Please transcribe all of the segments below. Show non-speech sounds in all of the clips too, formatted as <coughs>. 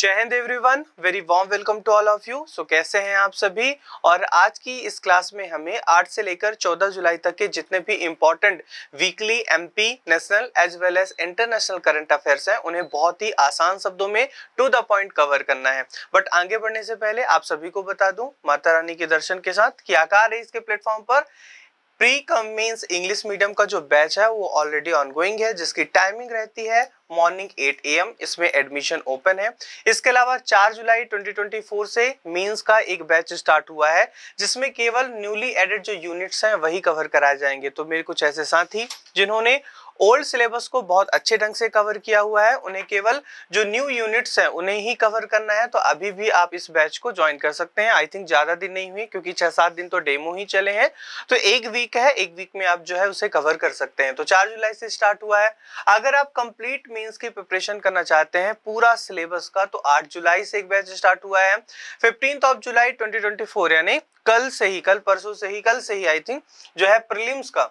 जय Hind everyone very warm welcome to all of you so कैसे हैं आप सभी और आज की इस क्लास में हमें 8 से लेकर 14 जुलाई तक के जितने भी important weekly MP national as well as international current affairs हैं उन्हें बहुत ही आसान शब्दों में टू द पॉइंट कवर करना है बट आगे बढ़ने से पहले आप सभी को बता दूं माता रानी के दर्शन के साथ कि आकार है इसके प्लेटफॉर्म पर pre cum mains English medium का जो बैच है वो ऑलरेडी ऑनगोइंग है जिसकी टाइमिंग रहती है मॉर्निंग 8 एम इसमें एडमिशन ओपन है इसके अलावा 4 जुलाई 2024 से मीन्स का एक बैच स्टार्ट हुआ है जिसमें केवल न्यूली एडेड जो यूनिट्स हैं वही कवर कराए जाएंगे तो मेरे कुछ ऐसे साथी जिन्होंने ओल्ड सिलेबस को बहुत अच्छे ढंग से कवर किया हुआ है उन्हें केवल जो न्यू यूनिट्स हैं उन्हें ही कवर करना है तो अभी भी आप इस बैच को ज्वाइन कर सकते हैं आई थिंक ज़्यादा दिन नहीं हुई क्योंकि छह सात दिन तो डेमो ही चले हैं तो एक वीक है एक वीक में आप जो है उसे कवर कर सकते हैं तो चार जुलाई से स्टार्ट हुआ है अगर आप कंप्लीट मीन्स की प्रिपरेशन करना चाहते हैं पूरा सिलेबस का तो आठ जुलाई से एक बैच स्टार्ट हुआ है फिफ्टीन ऑफ जुलाई ट्वेंटी यानी कल से ही कल परसों से ही कल से ही आई थिंक जो है प्रिलिम्स का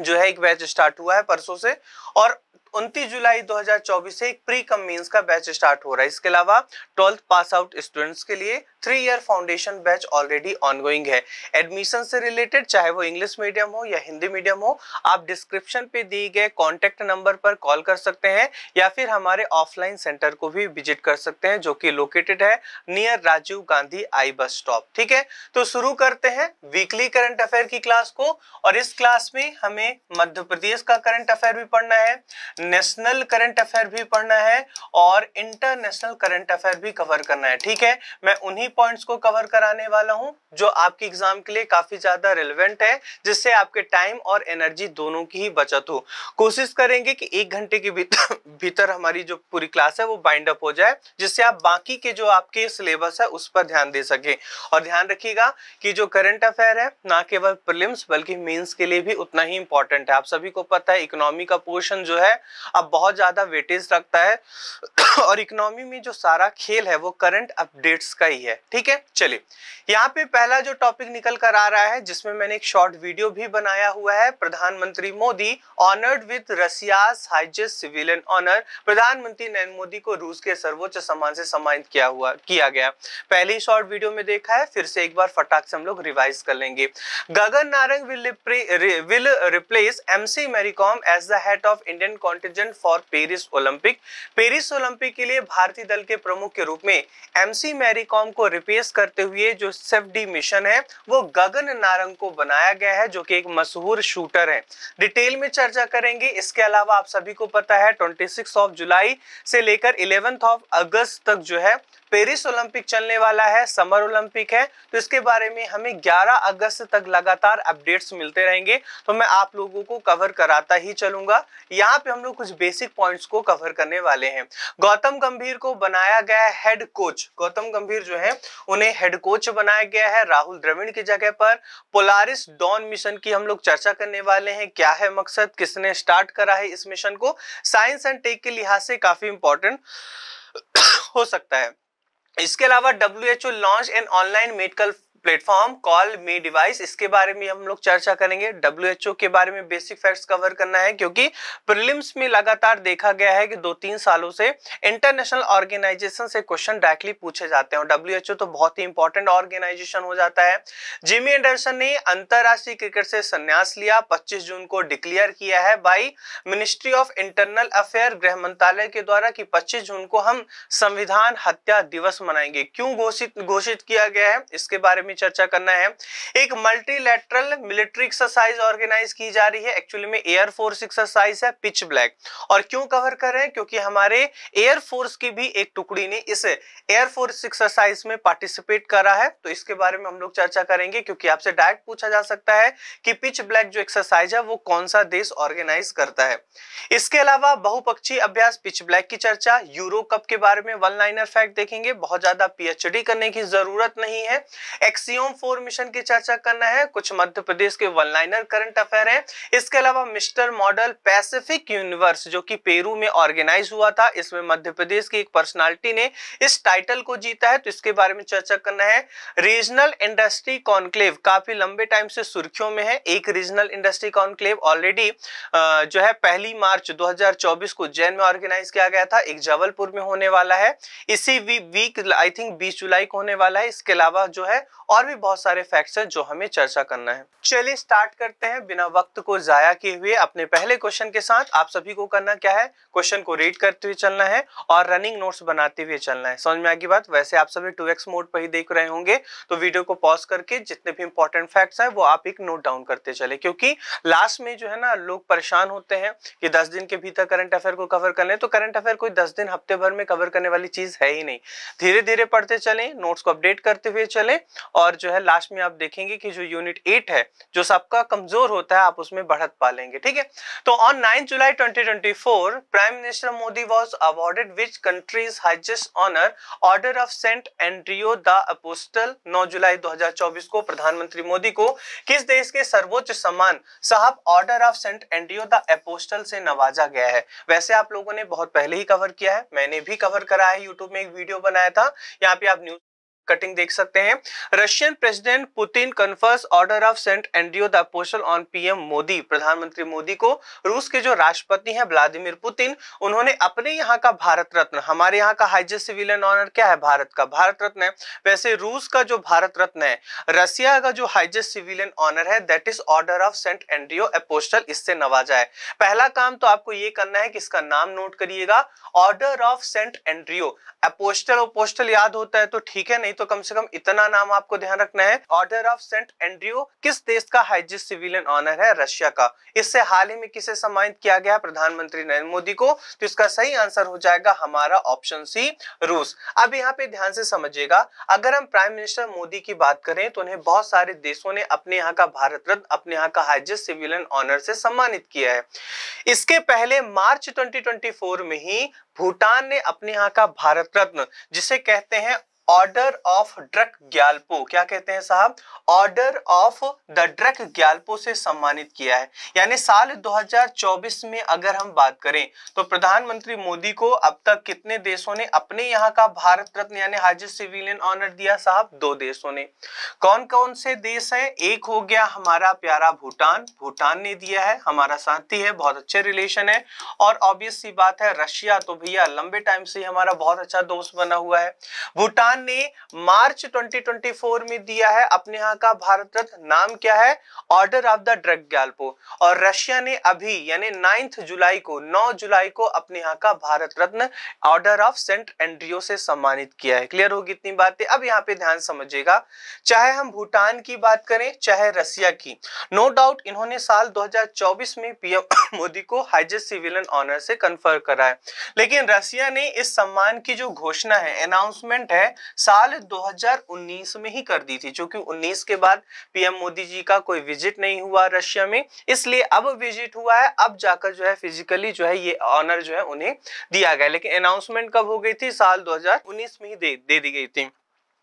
जो है एक बैच स्टार्ट हुआ है परसों से और 29 जुलाई 2024 से एक प्री कम मीन्स का बैच स्टार्ट हो रहा है इसके अलावा ट्वेल्थ पास आउट स्टूडेंट्स के लिए three year foundation batch already ongoing है एडमिशन से रिलेटेड चाहे वो इंग्लिश मीडियम हो या हिंदी मीडियम हो आप डिस्क्रिप्शन पे दिए गए कॉन्टेक्ट नंबर पर कॉल कर सकते हैं या फिर हमारे ऑफलाइन सेंटर को भी विजिट कर सकते हैं जो कि लोकेटेड है नियर राजीव गांधी आई बस स्टॉप ठीक है तो शुरू करते हैं वीकली करंट अफेयर की क्लास को और इस क्लास में हमें मध्य प्रदेश का करंट अफेयर भी पढ़ना है नेशनल करंट अफेयर भी पढ़ना है और इंटरनेशनल करंट अफेयर भी कवर करना है ठीक है मैं उन्हीं पॉइंट्स को कवर कराने वाला हूँ जो आपके एग्जाम के लिए काफी ज्यादा रिलेवेंट है जिससे आपके टाइम और एनर्जी दोनों की ही बचत हो कोशिश करेंगे कि एक घंटे के भीतर भीतर हमारी जो पूरी क्लास है वो बाइंड अप हो जाए जिससे आप बाकी के जो आपके सिलेबस है उस पर ध्यान दे सके और ध्यान रखिएगा कि जो करंट अफेयर है ना केवल प्रिलिम्स बल्कि मीन्स के लिए भी उतना ही इंपॉर्टेंट है आप सभी को पता है इकोनॉमी का पोर्शन जो है अब बहुत ज़्यादा वेटेज रखता है <coughs> और इकोनॉमी में जो सारा खेल है वो करंट अपडेट्स का ही है ठीक है चलिए यहाँ पे पहला जो टॉपिक निकल कर आ रहा है जिसमें मैंने एक शॉर्ट वीडियो भी बनाया हुआ है प्रधानमंत्री Modi honoured with Russia civilian honour प्रधानमंत्री नरेंद्र मोदी को रूस के सर्वोच्च सम्मान से सम्मानित किया हुआ किया गया पहले ही शॉर्ट वीडियो में देखा है फिर से एक बार फटाक से हम लोग रिवाइज कर लेंगे Gagan Narang will replace MC Mary Kom as the head of Indian continent contingent for Paris Olympic Paris Olympic के लिए भारतीय दल के प्रमुख के रूप में एमसी मैरी कॉम को रिप्लेस करते हुए जो सेफ डी मिशन है वो गगन नारंग को बनाया गया है जो कि एक मशहूर शूटर है डिटेल में चर्चा करेंगे इसके अलावा आप सभी को पता है ट्वेंटी ऑफ जुलाई से लेकर इलेवेंथ ऑफ अगस्त तक जो है पेरिस ओलंपिक चलने वाला है समर ओलंपिक है तो इसके बारे में हमें 11 अगस्त तक लगातार अपडेट्स मिलते रहेंगे तो मैं आप लोगों को कवर कराता ही चलूंगा यहाँ पे हम लोग कुछ बेसिक पॉइंट्स को कवर करने वाले हैं गौतम गंभीर को बनाया गया है हेड कोच गौतम गंभीर जो है उन्हें हेड कोच बनाया गया है राहुल द्रविड़ की जगह पर पोलारिस डॉन मिशन की हम लोग चर्चा करने वाले हैं क्या है मकसद किसने स्टार्ट करा है इस मिशन को साइंस एंड टेक के लिहाज से काफी इंपॉर्टेंट हो सकता है इसके अलावा W H O launch an online medical platform call me device इसके बारे में हम लोग चर्चा करेंगे डब्ल्यू के बारे में बेसिक फैक्ट्स कवर करना है क्योंकि प्रिलिम्स में लगातार देखा गया है कि दो तीन सालों से इंटरनेशनल ऑर्गेनाइजेशन से क्वेश्चन डायरेक्टली पूछे जाते हैं डब्ल्यू तो बहुत ही इंपॉर्टेंट ऑर्गेनाइजेशन हो जाता है जिमी एंडरसन ने अंतरराष्ट्रीय क्रिकेट से संन्यास लिया पच्चीस जून को डिक्लेयर किया है by ministry of internal affair गृह मंत्रालय के द्वारा की पच्चीस जून को हम संविधान हत्या दिवस मनाएंगे क्यों घोषित घोषित किया गया है इसके बारे में भी चर्चा करना है एक मल्टीलेटरल मिलिट्री एक्सरसाइज ऑर्गेनाइज की जा रही है एक्चुअली में एयरफोर्स एक्सरसाइज है पिच ब्लैक और क्यों कवर कर रहे हैं क्योंकि हमारे एयरफोर्स की भी एक टुकड़ी ने इस एयरफोर्स एक्सरसाइज में पार्टिसिपेट करा है तो इसके बारे में हम लोग चर्चा करेंगे क्योंकि आपसे डायरेक्ट पूछा जा सकता है कि पिच ब्लैक जो एक्सरसाइज है वो कौन सा देश ऑर्गेनाइज करता है इसके अलावा बहुपक्षी अभ्यास पिच ब्लैक की चर्चा यूरो कप के बारे में वन लाइनर फैक्ट देखेंगे बहुत ज्यादा पीएचडी करने की जरूरत नहीं है एक्स एक्सियोम फॉर्मेशन की चर्चा करना है कुछ मध्य प्रदेश के वन लाइनर करंट अफेयर है इसके अलावा मिस्टर मॉडल पैसिफिक यूनिवर्स जो कि पेरू में ऑर्गेनाइज हुआ था इसमें मध्य प्रदेश की एक पर्सनालिटी ने इस टाइटल को जीता है तो इसके बारे में चर्चा करना है रीजनल इंडस्ट्री कॉन्क्लेव काफी लंबे टाइम से सुर्खियों में है एक रीजनल इंडस्ट्री कॉन्क्लेव ऑलरेडी जो है पहली मार्च दो को जैन में ऑर्गेनाइज किया गया था एक जबलपुर में होने वाला है इसी वीक आई थिंक बीस जुलाई को होने वाला है इसके अलावा जो है और भी बहुत सारे फैक्ट्स हैं जो हमें चर्चा करना है चलिए स्टार्ट करते हैं बिना वक्त को जाया किए हुए अपने पहले क्वेश्चन के साथ आप सभी को करना क्या है क्वेश्चन को रीड करते हुए चलना है और रनिंग नोट्स बनाते हुए चलना है समझ में आगे बात वैसे आप सभी टू मोड पर ही देख रहे होंगे तो वीडियो को पॉज करके जितने भी इंपॉर्टेंट फैक्ट्स है वो आप एक नोट डाउन करते चले क्योंकि लास्ट में जो है ना लोग परेशान होते हैं कि दस दिन के भीतर करंट अफेयर को कवर कर लें तो करंट अफेयर कोई दस दिन हफ्ते भर में कवर करने वाली चीज है ही नहीं धीरे धीरे पढ़ते चले नोट्स को अपडेट करते हुए चले और जो है लास्ट में आप देखेंगे कि जो यूनिट एट है जो सबका कमजोर होता है आप उसमें बढ़त लेंगे ठीक है तो on nine July twenty prime minister Modi was awarded which countries highest honour order of Saint Andrew the Apostle नौ जुलाई दो को प्रधानमंत्री मोदी को किस देश के सर्वोच्च सम्मान साहब order of Saint Andrew the Apostle से नवाजा गया है वैसे आप लोगों ने बहुत पहले ही कवर किया है मैंने भी कवर करा है यूट्यूब में एक वीडियो बनाया था यहाँ पे आप न्यूज कटिंग देख सकते हैं Russian president Putin confers order of Saint Andrew the Apostle on PM Modi प्रधानमंत्री मोदी को रूस के जो राष्ट्रपति हैं व्लादिमीर पुतिन उन्होंने अपने यहाँ का भारत रत्न हमारे यहाँ का हाइजेस्ट सिविलियन ऑनर क्या है भारत का भारत रत्न है वैसे रूस का जो भारत रत्न है रसिया का जो हाइजेस्ट सिविलियन ऑनर है that is order of Saint Andrew apostle इससे नवाजा है पहला काम तो आपको ये करना है कि इसका नाम नोट करिएगा order of Saint Andrew apostle postal याद होता है तो ठीक है नहीं नहीं तो कम से कम इतना नाम आपको ध्यान रखना है ऑर्डर ऑफ सेंट एंड्रियो किस देश का हाइजेस्ट सिविलियन ऑनर है रशिया का इससे हाल ही में किसे सम्मानित किया गया प्रधानमंत्री नरेंद्र मोदी को तो इसका सही आंसर हो जाएगा हमारा ऑप्शन सी रूस अब यहाँ पे ध्यान से समझिएगा अगर हम प्राइम मिनिस्टर मोदी की बात करें तो उन्हें बहुत सारे देशों ने अपने यहाँ का भारत रत्न अपने यहाँ का हाइजेस्ट सिविलियन ऑनर से सम्मानित किया है इसके पहले मार्च ट्वेंटी में ही भूटान ने अपने यहाँ का भारत रत्न जिसे कहते हैं ऑर्डर ऑफ ड्रक ग्यालपो क्या कहते हैं साहब order of the Druk Gyalpo से सम्मानित किया है यानी साल 2024 में अगर हम बात करें तो प्रधानमंत्री मोदी को अब तक कितने देशों ने अपने यहाँ का भारत रत्न यानी हाजिर सिविलियन ऑनर दिया साहब दो देशों ने कौन कौन से देश हैं एक हो गया हमारा प्यारा भूटान भूटान ने दिया है हमारा साथी है बहुत अच्छे रिलेशन है और ऑब्वियस सी बात है रशिया तो भैया लंबे टाइम से हमारा बहुत अच्छा दोस्त बना हुआ है भूटान सरकार ने मार्च 2024 में दिया है अपने यहाँ का भारत रत्न नाम क्या है order of the Druk Gyalpo और रशिया ने अभी यानी नाइन्थ जुलाई को 9 जुलाई को अपने यहाँ का Bharat Ratna order of Saint Andrew से सम्मानित किया है क्लियर होगी इतनी बातें अब यहाँ पे ध्यान समझिएगा चाहे हम भूटान की बात करें चाहे रशिया की नो डाउट इन्होंने साल 2024 में पीएम <coughs> मोदी को हाइजेस्ट सिविलियन ऑनर से कन्फर्म करा है लेकिन रशिया ने इस सम्मान की जो घोषणा है अनाउंसमेंट है साल 2019 में ही कर दी थी क्योंकि 19 के बाद पीएम मोदी जी का कोई विजिट नहीं हुआ रशिया में इसलिए अब विजिट हुआ है अब जाकर जो है फिजिकली जो है ये ऑनर जो है उन्हें दिया गया लेकिन अनाउंसमेंट कब हो गई थी साल 2019 में ही दे, दे दी गई थी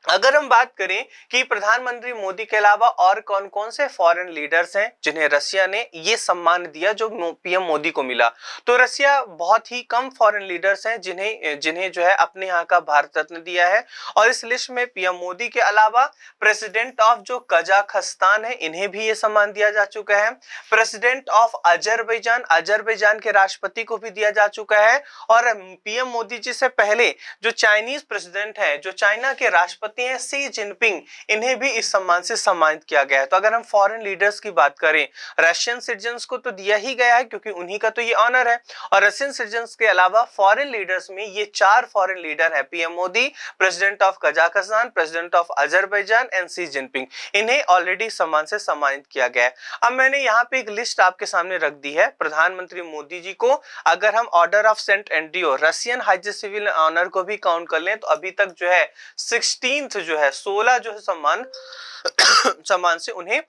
अगर हम बात करें कि प्रधानमंत्री मोदी के अलावा और कौन कौन से फॉरेन लीडर्स हैं जिन्हें रसिया ने ये सम्मान दिया जो पीएम मोदी को मिला तो रसिया बहुत ही कम फॉरेन लीडर्स हैं जिन्हें जिन्हें जो है अपने यहाँ का भारत रत्न दिया है और इस लिस्ट में पीएम मोदी के अलावा प्रेसिडेंट ऑफ जो कजाखस्तान है इन्हें भी ये सम्मान दिया जा चुका है प्रेसिडेंट ऑफ अजरबैजान अजरबैजान के राष्ट्रपति को भी दिया जा चुका है और पीएम मोदी जी से पहले जो चाइनीज प्रेसिडेंट है जो चाइना के राष्ट्रपति होती हैं सी जिनपिंग इन्हें भी इस सम्मान से सम्मानित किया गया है तो अगर हम फॉरेन लीडर्स की बात करें रशियन सिटीजन को तो दिया ही गया है क्योंकि उन्हीं का तो ये ऑनर है और रशियन सिटीजन के अलावा फॉरन लीडर्स में ये चार फॉरन लीडर है PM Modi president of Kazakhstan president of Azerbaijan and Xi Jinping इन्हें ऑलरेडी सम्मान से सम्मानित किया गया है अब मैंने यहाँ पे एक लिस्ट आपके सामने रख दी है प्रधानमंत्री मोदी जी को अगर हम order of Saint Andrew Russian highest civil honour को भी काउंट कर लें तो अभी तक जो है सिक्सटीन जो है सोलह जो है सम्मान <coughs> सम्मान से उन्हें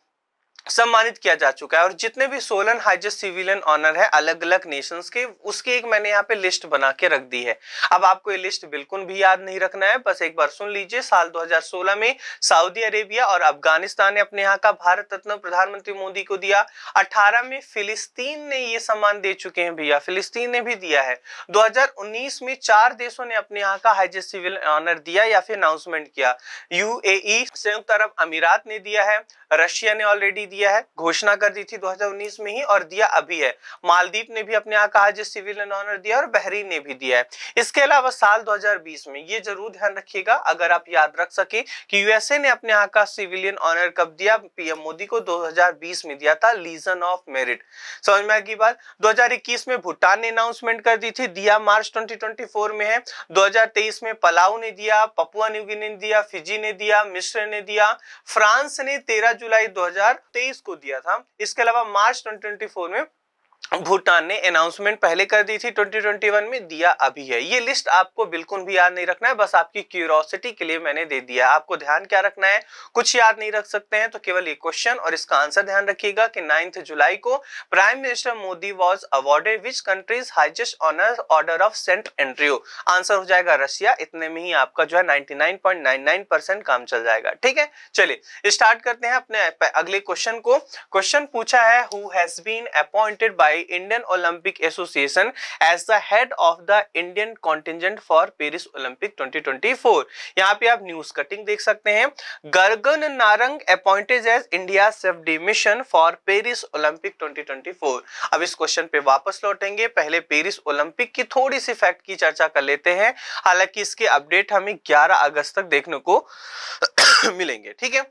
सम्मानित किया जा चुका है और जितने भी सोलन हाइजेस्ट सिविलियन ऑनर है अलग अलग नेशंस के उसकी एक मैंने यहाँ पे लिस्ट बना के रख दी है अब आपको ये लिस्ट बिल्कुल भी याद नहीं रखना है बस एक बार सुन लीजिए साल 2016 में सऊदी अरेबिया और अफगानिस्तान ने अपने यहाँ का भारत रत्न प्रधानमंत्री मोदी को दिया अठारह में फिलिस्तीन ने ये सम्मान दे चुके हैं भैया फिलिस्तीन ने भी दिया है दो में चार देशों ने अपने यहाँ का हाइजेस्ट सिविल ऑनर दिया या फिर अनाउंसमेंट किया यू संयुक्त अरब अमीरात ने दिया है रशिया ने ऑलरेडी दिया है घोषणा कर दी थी 2019 में ही और दिया अभी है मालदीप ने भी अपने आज सिविल एंड ऑनर दिया और बहरीन ने भी दिया है इसके अलावा साल 2020 में ये जरूर ध्यान रखिएगा अगर आप याद रख सके कि यूएसए ने अपने यहाँ का सिविलियन ऑनर कब दिया पीएम मोदी को 2020 में दिया था लीजन ऑफ मेरिट समझ में आगे बात दो में भूटान ने अनाउंसमेंट कर दी थी दिया मार्च ट्वेंटी में है दो में पलाऊ ने दिया पपुआ न्यूगिनी ने दिया फिजी ने दिया मिश्र ने दिया फ्रांस ने 13 जुलाई 2023 तेईस को दिया था इसके अलावा मार्च 2024 में भूटान ने अनाउंसमेंट पहले कर दी थी 2021 में दिया अभी है ये लिस्ट आपको बिल्कुल भी याद नहीं रखना है बस आपकी क्यूरोसिटी के लिए मैंने दे दिया आपको ध्यान क्या रखना है कुछ याद नहीं रख सकते हैं तो केवल ये क्वेश्चन और इसका आंसर ध्यान रखिएगा कि नाइन्थ जुलाई को prime minister Modi was awarded which countries highest honour order of Saint Andrew answer हो जाएगा रशिया इतने में ही आपका जो है नाइनटी काम चल जाएगा ठीक है चलिए स्टार्ट करते हैं अपने अगले क्वेश्चन को क्वेश्चन पूछा है who has been appointed by by Indian Olympic Association as the head of the Indian contingent for Paris Olympic 2024 यहाँ पे आप न्यूज कटिंग देख सकते हैं Gagan Narang appointed as India chef de mission for Paris Olympic 2024 अब इस क्वेश्चन पे वापस लौटेंगे पहले पेरिस ओलंपिक की थोड़ी सी फैक्ट की चर्चा कर लेते हैं हालांकि इसके अपडेट हमें 11 अगस्त तक देखने को <coughs> मिलेंगे ठीक है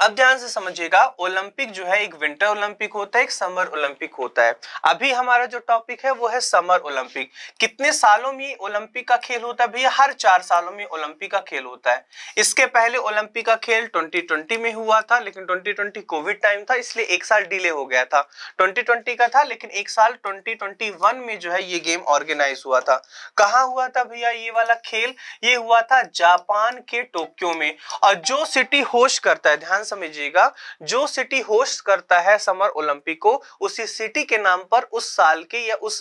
अब ध्यान से समझिएगा ओलंपिक जो है एक विंटर ओलंपिक होता है एक समर ओलंपिक होता है अभी हमारा जो टॉपिक है वो है समर ओलंपिक कितने सालों में ओलंपिक का खेल होता है भैया हर चार सालों में ओलंपिक का खेल होता है इसके पहले ओलंपिक का खेल 2020 में हुआ था लेकिन 2020 कोविड टाइम था इसलिए एक साल डिले हो गया था ट्वेंटी का था लेकिन एक साल ट्वेंटी में जो है ये गेम ऑर्गेनाइज हुआ था कहाँ हुआ था भैया ये वाला खेल ये हुआ था जापान के टोक्यो में और जो सिटी होश करता है ध्यान ध्यान समझिएगा जो सिटी होस्ट करता है समर ओलंपिक को उसी सिटी के नाम पर उस साल के या उस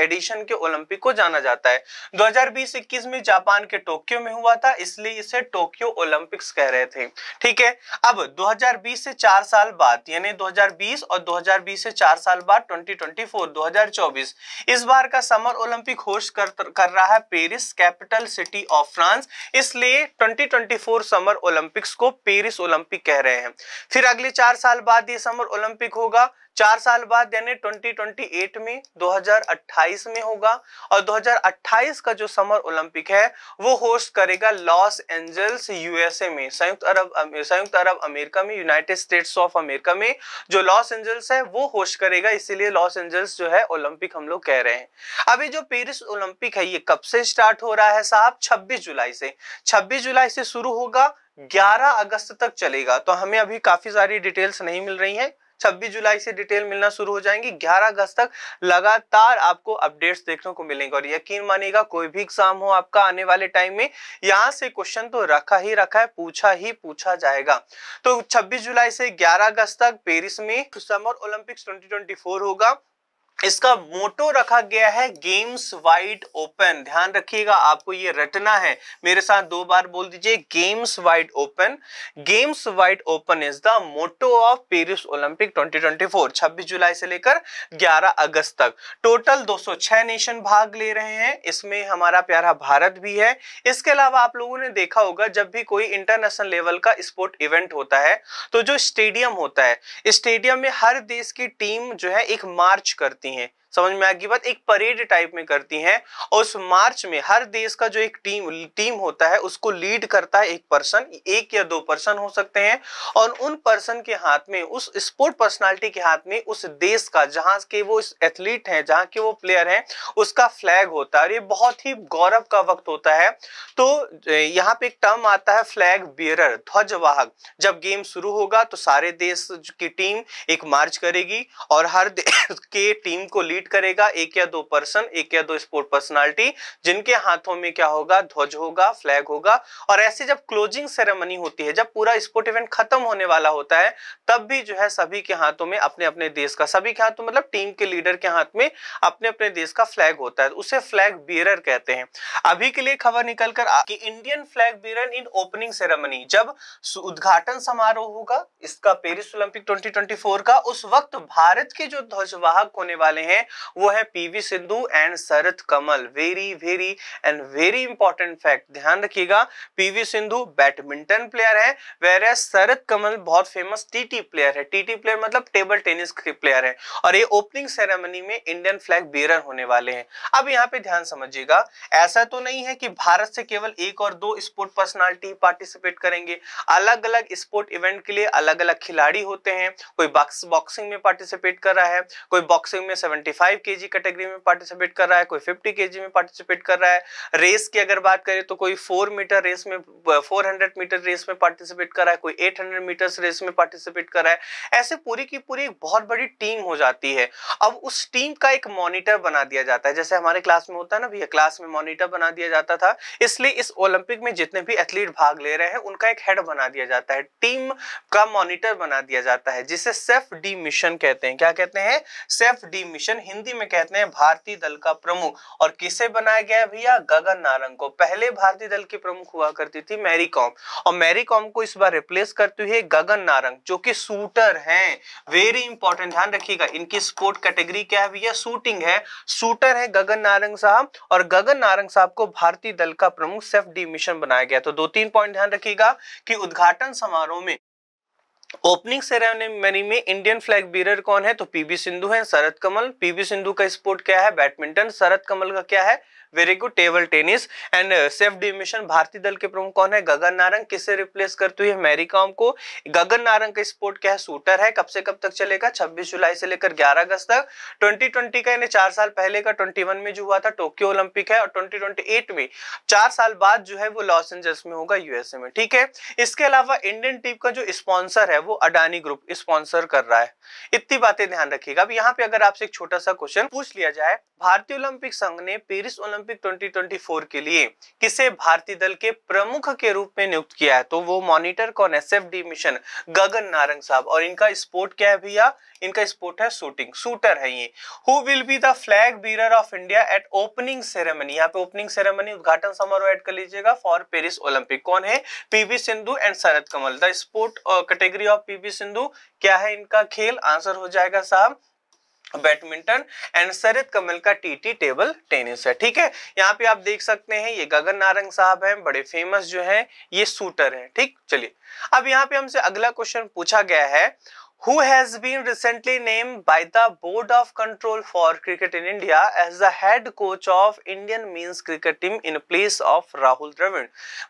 एडिशन के ओलंपिक को जाना जाता है 2020-21 में जापान के टोक्यो में हुआ था इसलिए इसे टोक्यो ओलंपिक्स कह रहे थे ठीक है अब 2020 से चार साल बाद यानी 2020 और 2020 से चार साल बाद 2024 2024 इस बार का समर ओलंपिक होस्ट कर, कर रहा है Paris capital city of France इसलिए 2024 समर ओलंपिक्स को पेरिस ओलंपिक कह रहे हैं फिर अगले चार साल बाद ये समर ओलंपिक होगा चार साल बाद यानी 2028 में 2028 में होगा और 2028 का जो समर ओलंपिक है वो होस्ट करेगा लॉस एंजल्स यूएसए में संयुक्त अरब संयुक्त अरब अमेरिका में यूनाइटेड स्टेट्स ऑफ अमेरिका में जो लॉस एंजल्स है वो होस्ट करेगा इसीलिए लॉस एंजल्स जो है ओलंपिक हम लोग कह रहे हैं अभी जो पेरिस ओलंपिक है ये कब से स्टार्ट हो रहा है साहब छब्बीस जुलाई से छब्बीस जुलाई से शुरू होगा 11 अगस्त तक चलेगा तो हमें अभी काफी सारी डिटेल्स नहीं मिल रही हैं 26 जुलाई से डिटेल मिलना शुरू हो जाएंगी 11 अगस्त तक लगातार आपको अपडेट्स देखने को मिलेंगे और यकीन मानिएगा कोई भी एग्जाम हो आपका आने वाले टाइम में यहां से क्वेश्चन तो रखा ही रखा है पूछा ही पूछा जाएगा तो 26 जुलाई से 11 अगस्त तक पेरिस में समर ओलंपिक्स 2024 होगा इसका मोटो रखा गया है गेम्स वाइड ओपन ध्यान रखिएगा आपको ये रटना है मेरे साथ दो बार बोल दीजिए games wide open games wide open is the motto of Paris Olympic 2024 26 जुलाई से लेकर 11 अगस्त तक टोटल 206 नेशन भाग ले रहे हैं इसमें हमारा प्यारा भारत भी है इसके अलावा आप लोगों ने देखा होगा जब भी कोई इंटरनेशनल लेवल का स्पोर्ट इवेंट होता है तो जो स्टेडियम होता है स्टेडियम में हर देश की टीम जो है एक मार्च करती in समझ में आ गई बात एक परेड टाइप में करती हैं और उस मार्च में हर देश का जो एक टीम टीम होता है उसको लीड करता है एक पर्सन एक या दो पर्सन हो सकते हैं और उन पर्सन के हाथ में उस स्पोर्ट पर्सनालिटी के हाथ में उस देश का जहां के वो एथलीट हैं जहां के वो प्लेयर हैं उसका फ्लैग होता है और ये बहुत ही गौरव का वक्त होता है तो यहाँ पे एक टर्म आता है फ्लैग बियर ध्वजवाहक जब गेम शुरू होगा तो सारे देश की टीम एक मार्च करेगी और हर देश के टीम को लीड लीड करेगा एक या दो पर्सन एक या दो स्पोर्ट पर्सनालिटी जिनके हाथों में क्या होगा ध्वज होगा फ्लैग होगा और ऐसे जब क्लोजिंग सेरेमनी होती है जब पूरा स्पोर्ट इवेंट खत्म होने वाला होता है तब भी जो है सभी के हाथों में अपने अपने देश का सभी के हाथों मतलब टीम के लीडर के हाथ में अपने अपने देश का फ्लैग होता है उसे फ्लैग बियर कहते हैं अभी के लिए खबर निकलकर कर कि Indian flag bearer in opening ceremony जब उद्घाटन समारोह होगा इसका पेरिस ओलंपिक 2024 का उस वक्त भारत के जो ध्वजवाहक होने वाले हैं वो है PV Sindhu and Sharath Kamal very very and very important fact ध्यान रखिएगा पीवी सिंधु बैडमिंटन प्लेयर है वेर शरद कमल बहुत फेमस टीटी प्लेयर है टीटी प्लेयर मतलब टेबल टेनिस प्लेयर है और ये ओपनिंग सेरेमनी में इंडियन फ्लैग बेरर होने वाले हैं अब यहाँ पे ध्यान समझिएगा ऐसा तो नहीं है कि भारत से केवल एक और दो स्पोर्ट पर्सनालिटी पार्टिसिपेट करेंगे अलग अलग स्पोर्ट इवेंट के लिए अलग अलग खिलाड़ी होते हैं कोई बॉक्सिंग में पार्टिसिपेट कर रहा है कोई बॉक्सिंग में सेवेंटी फाइव के कैटेगरी में पार्टिसिपेट कर रहा है कोई फिफ्टी के में पार्टिसिपेट कर रहा है रेस की अगर बात करें तो कोई फोर मीटर रेस में फोर हंड्रेड मीटर रेस में पार्टिसिपेट कर रहा है कोई एट हंड्रेड मीटर रेस में पार्टिसिपेट कर रहा है ऐसे पूरी की पूरी एक बहुत बड़ी टीम हो जाती है अब उस टीम का एक मॉनिटर बना दिया जाता है जैसे हमारे क्लास में होता है ना भैया क्लास में मॉनिटर बना दिया जाता था इसलिए इस ओलंपिक में जितने भी एथलीट भाग ले रहे हैं उनका एक हेड बना दिया जाता है टीम का मॉनिटर बना दिया जाता है जिसे सेफ डी मिशन कहते हैं क्या कहते हैं सेफ डी मिशन हिंदी में कहते हैं भारतीय दल का प्रमुख और किसे बनाया गया भैया गगन नारंग को पहले भारतीय दल की प्रमुख हुआ करती थी मैरी कॉम और मैरी कॉम को इस बार रिप्लेस करती हुई गगन नारंग जो कि शूटर हैं वेरी इंपॉर्टेंट ध्यान रखिएगा इनकी स्पोर्ट कैटेगरी क्या है भैया शूटिंग है शूटर है गगन नारंग साहब और गगन नारंग साहब को भारतीय दल का प्रमुख सेफ डी मिशन बनाया गया तो दो तीन पॉइंट ध्यान रखिएगा कि उद्घाटन समारोह में ओपनिंग सेरेमनी में इंडियन फ्लैग बीरर कौन है तो पीवी सिंधु है शरद कमल पीवी सिंधु का स्पोर्ट क्या है बैडमिंटन शरद कमल का क्या है very good table tennis and chef de mission भारतीय दल के प्रमुख कौन है गगन नारंग किसे रिप्लेस करती मैरी कॉम को गगन नारंग का स्पोर्ट क्या है शूटर है कब से कब तक चलेगा छब्बीस जुलाई से लेकर ग्यारह अगस्त तक ट्वेंटी ट्वेंटी का चार साल पहले का ट्वेंटी वन में जो हुआ था टोक्यो ओलंपिक है और ट्वेंटी ट्वेंटी एट में चार साल बाद जो है वो लॉस एंजल्स में होगा यूएसए में ठीक है इसके अलावा इंडियन टीम का जो स्पॉन्सर है वो अडानी ग्रुप स्पॉन्सर कर रहा है इतनी बातें ध्यान रखिएगा अब यहाँ पे अगर आपसे एक छोटा सा क्वेश्चन पूछ लिया जाए भारतीय ओलंपिक संघ ने पेरिस ओलंपिक ओलंपिक 2024 के लिए किसे भारतीय दल के प्रमुख के रूप में नियुक्त किया है तो वो मॉनिटर कौन है chef de mission Gagan Narang साहब और इनका स्पोर्ट क्या है भैया इनका स्पोर्ट है शूटिंग शूटर है ये who will be the flag bearer of India at opening ceremony यहाँ पे ओपनिंग सेरेमनी उद्घाटन समारोह एड कर लीजिएगा फॉर पेरिस ओलंपिक कौन है PV Sindhu and Sharath Kamal the sport category of PV Sindhu क्या है इनका खेल आंसर हो जाएगा साहब बैडमिंटन एंड शरद कमल का टीटी टेबल टेनिस है ठीक है यहाँ पे आप देख सकते हैं ये गगन नारंग साहब हैं बड़े फेमस जो हैं ये सूटर हैं ठीक चलिए अब यहाँ पे हमसे अगला क्वेश्चन पूछा गया है who has been recently name by the board of control for cricket in India as the head coach of Indian means cricket team in place of Rahul Dravid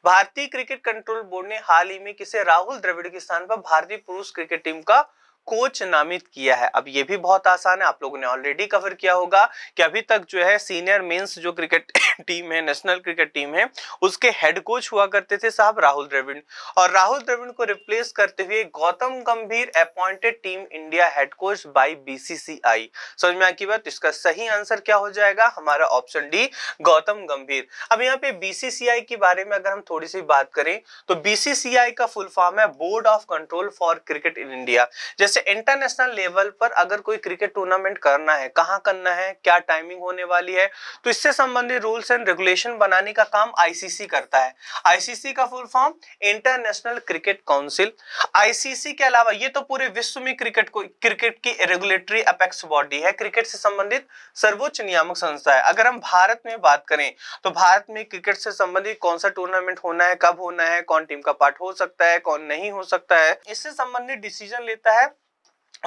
भारतीय क्रिकेट कंट्रोल बोर्ड ने हाल ही में किसे राहुल द्रविड़ के स्थान पर भारतीय पुरुष क्रिकेट टीम का कोच नामित किया है अब ये भी बहुत आसान है आप लोगों ने ऑलरेडी कवर किया होगा कि अभी तक जो है सीनियर मेंस जो क्रिकेट टीम <laughs> है नेशनल क्रिकेट टीम है उसके हेड कोच हुआ करते थे साहब राहुल द्रविड़ और राहुल द्रविड़ को रिप्लेस करते हुए Gautam Gambhir appointed team India head coach by BCCI समझ में आकी बात इसका सही आंसर क्या हो जाएगा हमारा ऑप्शन डी गौतम गंभीर अब यहाँ पे बीसीसीआई के बारे में अगर हम थोड़ी सी बात करें तो बीसीसीआई का फुल फॉर्म है board of control for cricket in India जैसे जैसे इंटरनेशनल लेवल पर अगर कोई क्रिकेट टूर्नामेंट करना है कहाँ करना है क्या टाइमिंग होने वाली है तो इससे संबंधित रूल्स एंड रेगुलेशन बनाने का काम आईसीसी करता है आईसीसी का full form international cricket council ICC के अलावा ये तो पूरे विश्व में क्रिकेट को क्रिकेट की रेगुलेटरी अपेक्स बॉडी है क्रिकेट से संबंधित सर्वोच्च नियामक संस्था है अगर हम भारत में बात करें तो भारत में क्रिकेट से संबंधित कौन सा टूर्नामेंट होना है कब होना है कौन टीम का पार्ट हो सकता है कौन नहीं हो सकता है इससे संबंधित डिसीजन लेता है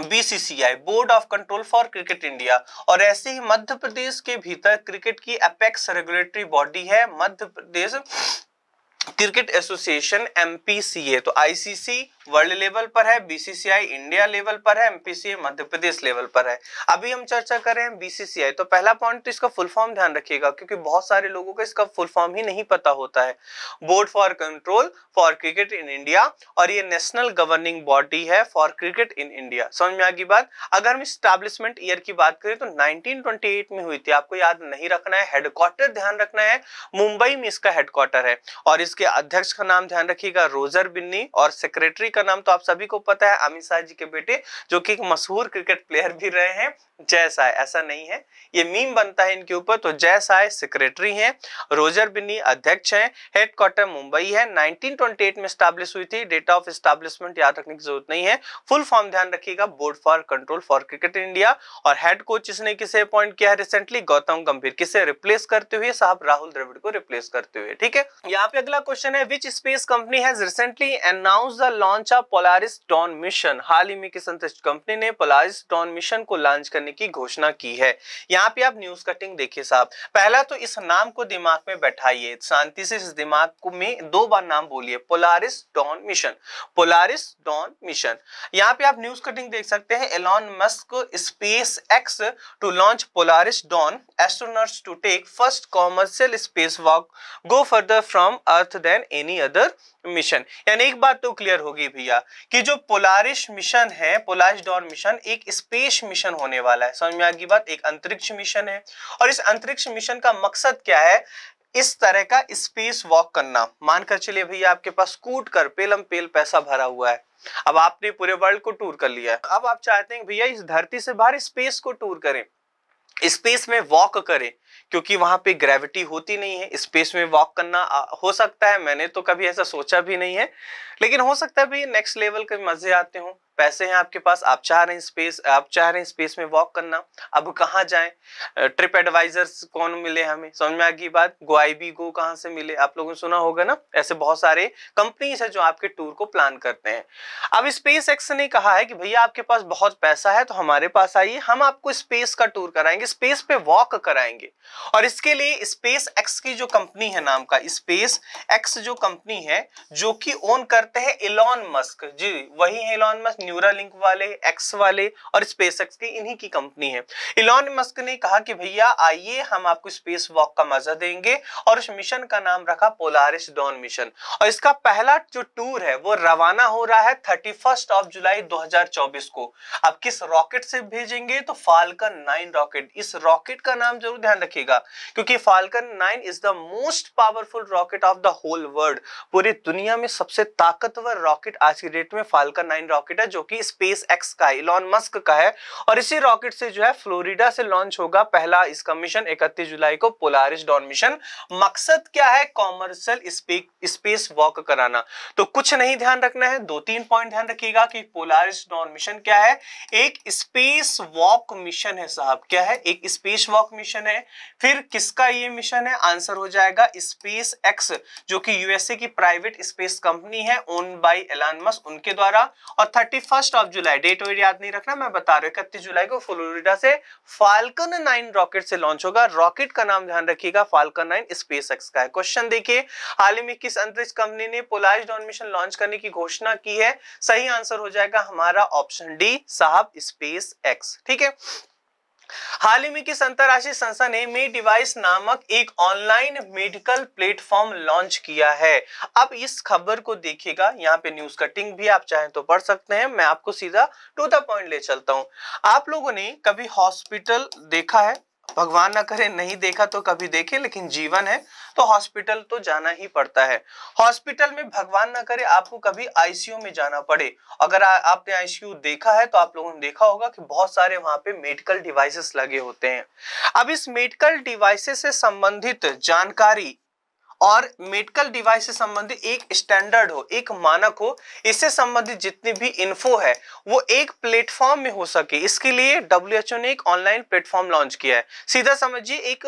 BCCI board of control for cricket India और ऐसे ही मध्य प्रदेश के भीतर क्रिकेट की अपेक्स रेगुलेटरी बॉडी है Madhya Pradesh cricket association MPCA तो आईसीसी वर्ल्ड लेवल पर है बीसीसीआई इंडिया लेवल पर है एमपीसीए मध्य प्रदेश लेवल पर है अभी हम चर्चा कर रहे हैं बीसीसीआई तो पहला पॉइंट तो इसका फुल फॉर्म ध्यान रखिएगा क्योंकि बहुत सारे लोगों को इसका फुल फॉर्म ही नहीं पता होता है board for control for cricket in India और ये नेशनल गवर्निंग बॉडी है फॉर क्रिकेट इन इंडिया समझ में आगे बात अगर हम स्टैब्लिशमेंट ईयर की बात करें तो नाइनटीन में हुई थी आपको याद नहीं रखना है हेडक्वार्टर ध्यान रखना है मुंबई में इसका हेडक्वार्टर है और इस जिसके अध्यक्ष का नाम ध्यान रखिएगा रोजर बिन्नी और सेक्रेटरी का नाम तो आप सभी को पता है अमित शाह जी के बेटे जो कि एक मशहूर क्रिकेट प्लेयर भी रहे हैं जय साय ऐसा नहीं है ये मीम बनता है इनके ऊपर तो जय साय सेक्रेटरी हैं रोजर बिन्नी अध्यक्ष हैं हेडक्वार्टर मुंबई है 1928 में स्टाब्लिश हुई थी डेट ऑफ स्टाब्लिशमेंट याद रखने की जरूरत नहीं है फुल फॉर्म ध्यान रखिएगा board for control for cricket India और हेड कोच इसने किसे अपॉइंट किया है रिसेंटली गौतम गंभीर किसे रिप्लेस करते हुए साहब राहुल द्रविड़ को रिप्लेस करते हुए ठीक है यहाँ पे अगला क्वेश्चन है which space company has recently announce the launch of Polaris Dawn mission हाल ही में किस अंतरिक्ष कंपनी ने पोलारिस डॉन मिशन को लॉन्च करने की घोषणा की है यहाँ पे आप न्यूज कटिंग देखिए साहब पहला तो इस नाम को दिमाग में बैठाइए शांति से इस दिमाग को में दो बार नाम बोलिए Polaris Dawn mission Polaris Dawn mission यहाँ पे आप न्यूज कटिंग देख सकते हैं Elon Musk SpaceX to launch Polaris Dawn astronauts to take first commercial spacewalk go farther from earth earth than any other mission यानी एक बात तो क्लियर होगी भैया कि जो पोलारिस मिशन है पोलारिस डॉन मिशन एक स्पेस मिशन होने वाला है समझ में आगे बात एक अंतरिक्ष मिशन है और इस अंतरिक्ष मिशन का मकसद क्या है इस तरह का स्पेस वॉक करना मानकर चलिए भैया आपके पास कूट कर पेलम पेल पैसा भरा हुआ है अब आपने पूरे वर्ल्ड को टूर कर लिया अब आप चाहते हैं भैया इस धरती से बाहर स्पेस को टूर करें स्पेस में वॉक करें क्योंकि वहां पे ग्रेविटी होती नहीं है स्पेस में वॉक करना हो सकता है मैंने तो कभी ऐसा सोचा भी नहीं है लेकिन हो सकता है भाई नेक्स्ट लेवल के मजे आते हों पैसे हैं आपके पास आप चाह रहे हैं स्पेस आप चाह रहे हैं स्पेस में वॉक करना अब कहाँ जाएं ट्रिप एडवाइजर्स कौन मिले हमें समझ में आ गई बात बी गो कहाँ से मिले आप लोगों ने सुना होगा ना ऐसे बहुत सारे कंपनीज है जो आपके टूर को प्लान करते हैं अब स्पेस एक्स ने कहा है कि भैया आपके पास बहुत पैसा है तो हमारे पास आइए हम आपको स्पेस का टूर कराएंगे स्पेस पे वॉक कराएंगे और इसके लिए स्पेस एक्स की जो कंपनी है नाम का स्पेस एक्स जो कंपनी है जो कि ओन करते हैं इलॉन मस्क जी वही है इलॉन मस्क न्यूरा लिंक वाले एक्स वाले और स्पेस एक्स की इन्हीं की कंपनी है इलॉन मस्क ने कहा कि भैया आइए हम आपको स्पेस वॉक का मजा देंगे और उस मिशन का नाम रखा पोलारिस डॉन मिशन और इसका पहला जो टूर है वो रवाना हो रहा है थर्टी ऑफ जुलाई दो को आप किस रॉकेट से भेजेंगे तो फाल्कन नाइन रॉकेट इस रॉकेट का नाम जरूर ध्यान रखिए रखिएगा क्योंकि Falcon nine is the most powerful rocket of the whole world पूरी दुनिया में सबसे ताकतवर रॉकेट आज की डेट में फाल्कन नाइन रॉकेट है जो कि स्पेस एक्स का इलॉन मस्क का है और इसी रॉकेट से जो है फ्लोरिडा से लॉन्च होगा पहला इसका मिशन इकतीस जुलाई को पोलारिस डॉन मिशन मकसद क्या है कॉमर्शियल स्पेस वॉक कराना तो कुछ नहीं ध्यान रखना है दो तीन पॉइंट ध्यान रखिएगा कि पोलारिस डॉन मिशन क्या है एक स्पेस वॉक मिशन है साहब क्या है एक स्पेस वॉक मिशन है फिर किसका ये मिशन है आंसर हो जाएगा स्पेस एक्स जो कि यूएसए की प्राइवेट स्पेस कंपनी है ओन बाय एलान मस्क उनके द्वारा और thirty first of July date और तो याद नहीं रखना मैं बता रहा हूं इकतीस जुलाई को फ्लोरिडा से फाल्कन नाइन रॉकेट से लॉन्च होगा रॉकेट का नाम ध्यान रखिएगा फाल्कन नाइन स्पेस एक्स का है क्वेश्चन देखिए हाल ही में किस अंतरिक्ष कंपनी ने पोलाइज डॉन मिशन लॉन्च करने की घोषणा की है सही आंसर हो जाएगा हमारा ऑप्शन डी साहब स्पेस एक्स ठीक है हाल ही में किस अंतरराष्ट्रीय संस्था ने मे डिवाइस नामक एक ऑनलाइन मेडिकल प्लेटफॉर्म लॉन्च किया है अब इस खबर को देखिएगा यहाँ पे न्यूज कटिंग भी आप चाहें तो पढ़ सकते हैं मैं आपको सीधा टू द पॉइंट ले चलता हूँ आप लोगों ने कभी हॉस्पिटल देखा है भगवान ना करे नहीं देखा तो कभी देखे लेकिन जीवन है तो हॉस्पिटल तो जाना ही पड़ता है हॉस्पिटल में भगवान ना करे आपको कभी आईसीयू में जाना पड़े अगर आ, आपने आईसीयू देखा है तो आप लोगों ने देखा होगा कि बहुत सारे वहां पे मेडिकल डिवाइसेस लगे होते हैं अब इस मेडिकल डिवाइसेस से संबंधित जानकारी और मेडिकल डिवाइस से संबंधित एक स्टैंडर्ड हो एक मानक हो इससे संबंधित जितनी भी इन्फो है वो एक प्लेटफॉर्म में हो सके इसके लिए डब्ल्यू ने एक ऑनलाइन प्लेटफॉर्म लॉन्च किया है सीधा समझिए एक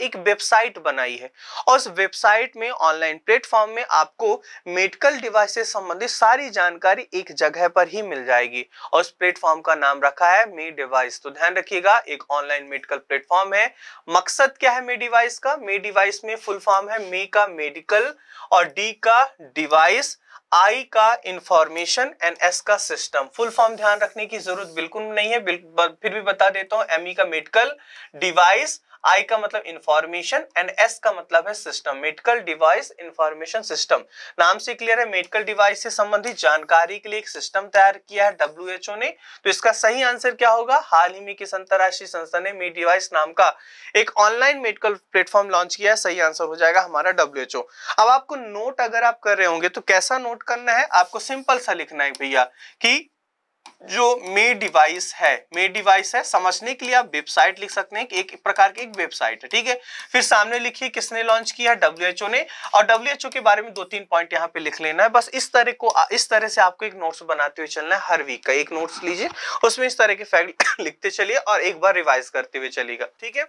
एक वेबसाइट बनाई है और उस वेबसाइट में ऑनलाइन प्लेटफॉर्म में आपको मेडिकल डिवाइस से संबंधित सारी जानकारी एक जगह पर ही मिल जाएगी और उस प्लेटफॉर्म का नाम रखा है मे डिवाइस तो ध्यान रखिएगा एक ऑनलाइन मेडिकल प्लेटफॉर्म है मकसद क्या है मे डिवाइस का मे डिवाइस में फुल फॉर्म है मे का मेडिकल और डी का डिवाइस आई का इंफॉर्मेशन एंड एस का सिस्टम फुल फॉर्म ध्यान रखने की जरूरत बिल्कुल नहीं है फिर भी बता देता हूं एम ई का मेडिकल डिवाइस आई का मतलब इंफॉर्मेशन एंड एस का मतलब है system medical device information system नाम से क्लियर है मेडिकल डिवाइस से संबंधित जानकारी के लिए एक सिस्टम तैयार किया है डब्ल्यू ने तो इसका सही आंसर क्या होगा हाल ही में किस अंतरराष्ट्रीय संस्था ने मेड डिवाइस नाम का एक ऑनलाइन मेडिकल प्लेटफॉर्म लॉन्च किया है सही आंसर हो जाएगा हमारा डब्ल्यू अब आपको नोट अगर आप कर रहे होंगे तो कैसा नोट करना है आपको सिंपल सा लिखना है भैया कि जो मे डिवाइस है मे डिवाइस है समझने के लिए आप वेबसाइट लिख सकते हैं एक प्रकार की एक वेबसाइट है ठीक है फिर सामने लिखिए किसने लॉन्च किया डब्ल्यू ने और डब्ल्यू के बारे में दो तीन पॉइंट यहाँ पे लिख लेना है बस इस तरह को इस तरह से आपको एक नोट्स बनाते हुए चलना है हर वीक का एक नोट्स लीजिए उसमें इस तरह के फैक्ट <coughs> लिखते चलिए और एक बार रिवाइज करते हुए चलिएगा ठीक है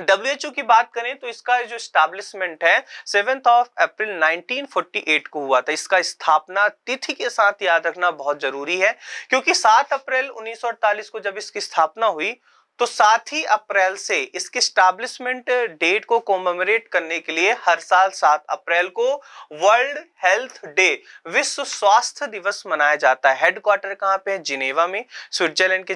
डब्ल्यू की बात करें तो इसका जो स्टैब्लिशमेंट है सेवेंथ ऑफ अप्रैल 1948 को हुआ था इसका स्थापना तिथि के साथ याद रखना बहुत जरूरी है क्योंकि 7 अप्रैल 1948 को जब इसकी स्थापना हुई तो सात ही अप्रैल से इसके स्टैब्लिशमेंट डेट को कोमेमोरेट करने के लिए हर साल सात अप्रैल को वर्ल्ड हेल्थ डे विश्व स्वास्थ्य दिवस मनाया जाता है हेडक्वार्टर कहाँ पे है जिनेवा में स्विट्जरलैंड के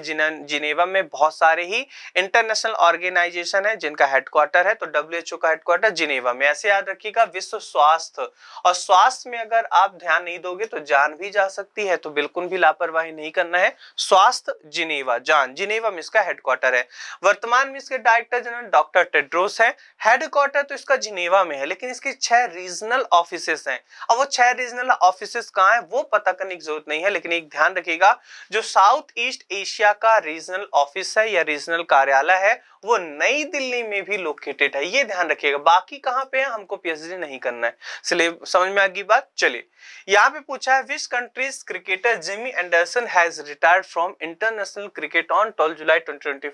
जिनेवा में बहुत सारे ही इंटरनेशनल ऑर्गेनाइजेशन है जिनका हेडक्वार्टर है तो डब्ल्यू का हेडक्वार्टर जिनेवा में ऐसे याद रखिएगा विश्व स्वास्थ्य और स्वास्थ्य में अगर आप ध्यान नहीं दोगे तो जान भी जा सकती है तो बिल्कुल भी लापरवाही नहीं करना है स्वास्थ्य जिनेवा जान जिनेवा में इसका हेडक्वार्टर है वर्तमान में इसके डायरेक्टर जनरल डॉक्टर टेड्रोस है हेडक्वार्टर तो इसका जिनेवा में है लेकिन इसके छह रीजनल ऑफिस हैं और वो छह रीजनल ऑफिस कहाँ है वो पता करने की जरूरत नहीं है लेकिन एक ध्यान रखिएगा जो साउथ ईस्ट एशिया का रीजनल ऑफिस है या रीजनल कार्यालय है वो नई दिल्ली में भी लोकेटेड है ये ध्यान रखिएगा बाकी कहां पे है हमको पीएचडी नहीं करना है इसलिए समझ में आ गई बात चलिए यहां पे पूछा है which country's cricketer Jimmy Anderson has retired from international cricket on 12 जुलाई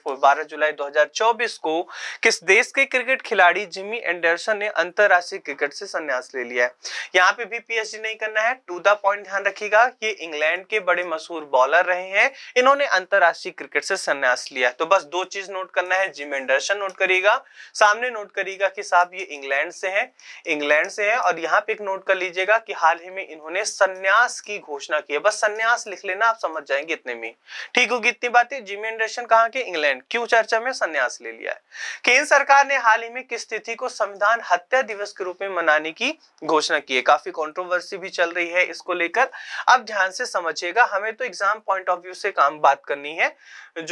2024 12 जुलाई 2024 को किस देश के क्रिकेट खिलाड़ी जिमी एंडरसन ने अंतरराष्ट्रीय क्रिकेट से संन्यास ले लिया है यहाँ पे भी पीएचडी नहीं करना है टू द पॉइंट ध्यान रखिएगा ये इंग्लैंड के बड़े मशहूर बॉलर रहे हैं इन्होंने अंतरराष्ट्रीय क्रिकेट से संन्यास लिया तो बस दो चीज नोट करना है जिम एंडरसन नोट करिएगा सामने नोट करिएगा कि साहब ये इंग्लैंड से है इंग्लैंड से है और यहाँ पे एक नोट कर लीजिएगा कि हाल ही में इन्होंने संन्यास की घोषणा की है बस संन्यास लिख लेना आप समझ जाएंगे इतने में ठीक होगी इतनी बातें जिमी एंडरसन कहा के इंग्लैंड इंग्लैंड क्यों चर्चा में संन्यास ले लिया है केंद्र सरकार ने हाल ही में किस तिथि को संविधान हत्या दिवस के रूप में मनाने की घोषणा की है काफी कॉन्ट्रोवर्सी भी चल रही है इसको लेकर अब ध्यान से समझिएगा हमें तो एग्जाम पॉइंट ऑफ व्यू से काम बात करनी है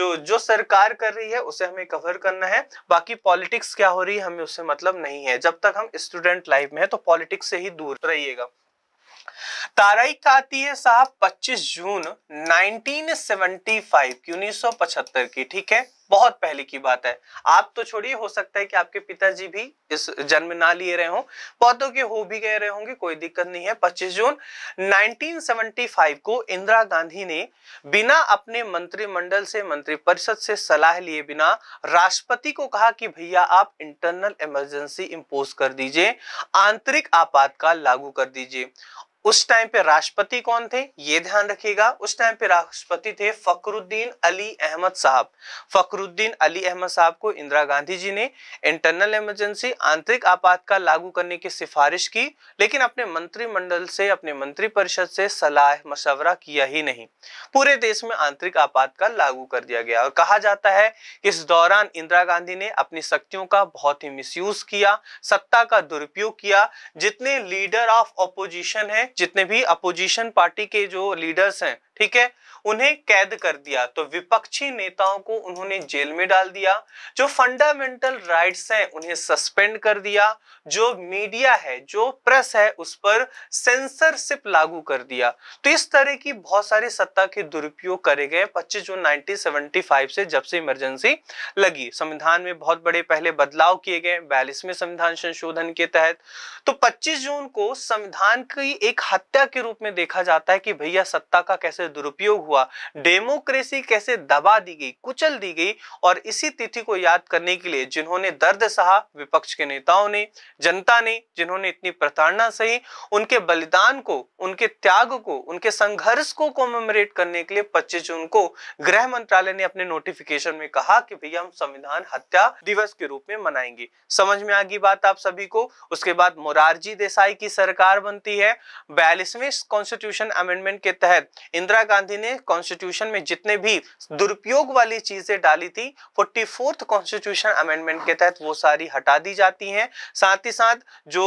जो जो सरकार कर रही है उसे हमें कवर करना है बाकी पॉलिटिक्स क्या हो रही है हमें उससे मतलब नहीं है जब तक हम स्टूडेंट लाइफ में है तो पॉलिटिक्स से ही दूर रहिएगा का आती है साहब 25 जून 1975 की उन्नीस की ठीक है बहुत पहले की बात है आप तो छोड़िए हो सकता है कि आपके पिताजी भी इस जन्म ना लिए रहे हों पौधों के हो भी गए रहे होंगे कोई दिक्कत नहीं है 25 जून 1975 को इंदिरा गांधी ने बिना अपने मंत्रिमंडल से मंत्रिपरिषद से सलाह लिए बिना राष्ट्रपति को कहा कि भैया आप इंटरनल इमरजेंसी इम्पोज कर दीजिए आंतरिक आपातकाल लागू कर दीजिए उस टाइम पे राष्ट्रपति कौन थे ये ध्यान रखिएगा उस टाइम पे राष्ट्रपति थे फकरुद्दीन अली अहमद साहब फकरुद्दीन अली अहमद साहब को इंदिरा गांधी जी ने इंटरनल इमरजेंसी आंतरिक आपातकाल लागू करने की सिफारिश की लेकिन अपने मंत्रिमंडल से अपने मंत्रिपरिषद से सलाह मशवरा किया ही नहीं पूरे देश में आंतरिक आपातकाल लागू कर दिया गया और कहा जाता है कि इस दौरान इंदिरा गांधी ने अपनी शक्तियों का बहुत ही मिसयूज किया सत्ता का दुरुपयोग किया जितने लीडर ऑफ ऑपोजिशन है जितने भी अपोजिशन पार्टी के जो लीडर्स हैं ठीक है उन्हें कैद कर दिया तो विपक्षी नेताओं को उन्होंने जेल में डाल दिया जो फंडामेंटल राइट्स हैं उन्हें सस्पेंड कर दिया जो मीडिया है जो प्रेस है उस पर सेंसरशिप लागू कर दिया तो इस तरह की बहुत सारे सत्ता के दुरुपयोग करे गए 25 जून 1975 से जब से इमरजेंसी लगी संविधान में बहुत बड़े पहले बदलाव किए गए बयालीसवें संविधान संशोधन के तहत तो पच्चीस जून को संविधान की एक हत्या के रूप में देखा जाता है कि भैया सत्ता का कैसे दुरुपयोग हुआ डेमोक्रेसी कैसे दबा दी गई कुचल दी गई और इसी तिथि को याद करने के लिए जिन्होंने दर्द सहा विपक्ष के नेताओं ने जनता ने जिन्होंने इतनी प्रताड़ना सही उनके बलिदान को उनके त्याग को उनके संघर्ष को कॉमेमोरेट करने के लिए पच्चीस जून को गृह मंत्रालय ने अपने नोटिफिकेशन में कहा कि भैया हम संविधान हत्या दिवस के रूप में मनाएंगे समझ में आ गई बात आप सभी को उसके बाद मोरारजी देसाई की सरकार बनती है बयालीसवें कॉन्स्टिट्यूशन अमेंडमेंट के तहत इंदिरा इंदिरा गांधी ने कॉन्स्टिट्यूशन में जितने भी दुरुपयोग वाली चीजें डाली थी फोर्टी फोर्थ कॉन्स्टिट्यूशन अमेंडमेंट के तहत वो सारी हटा दी जाती हैं साथ ही साथ जो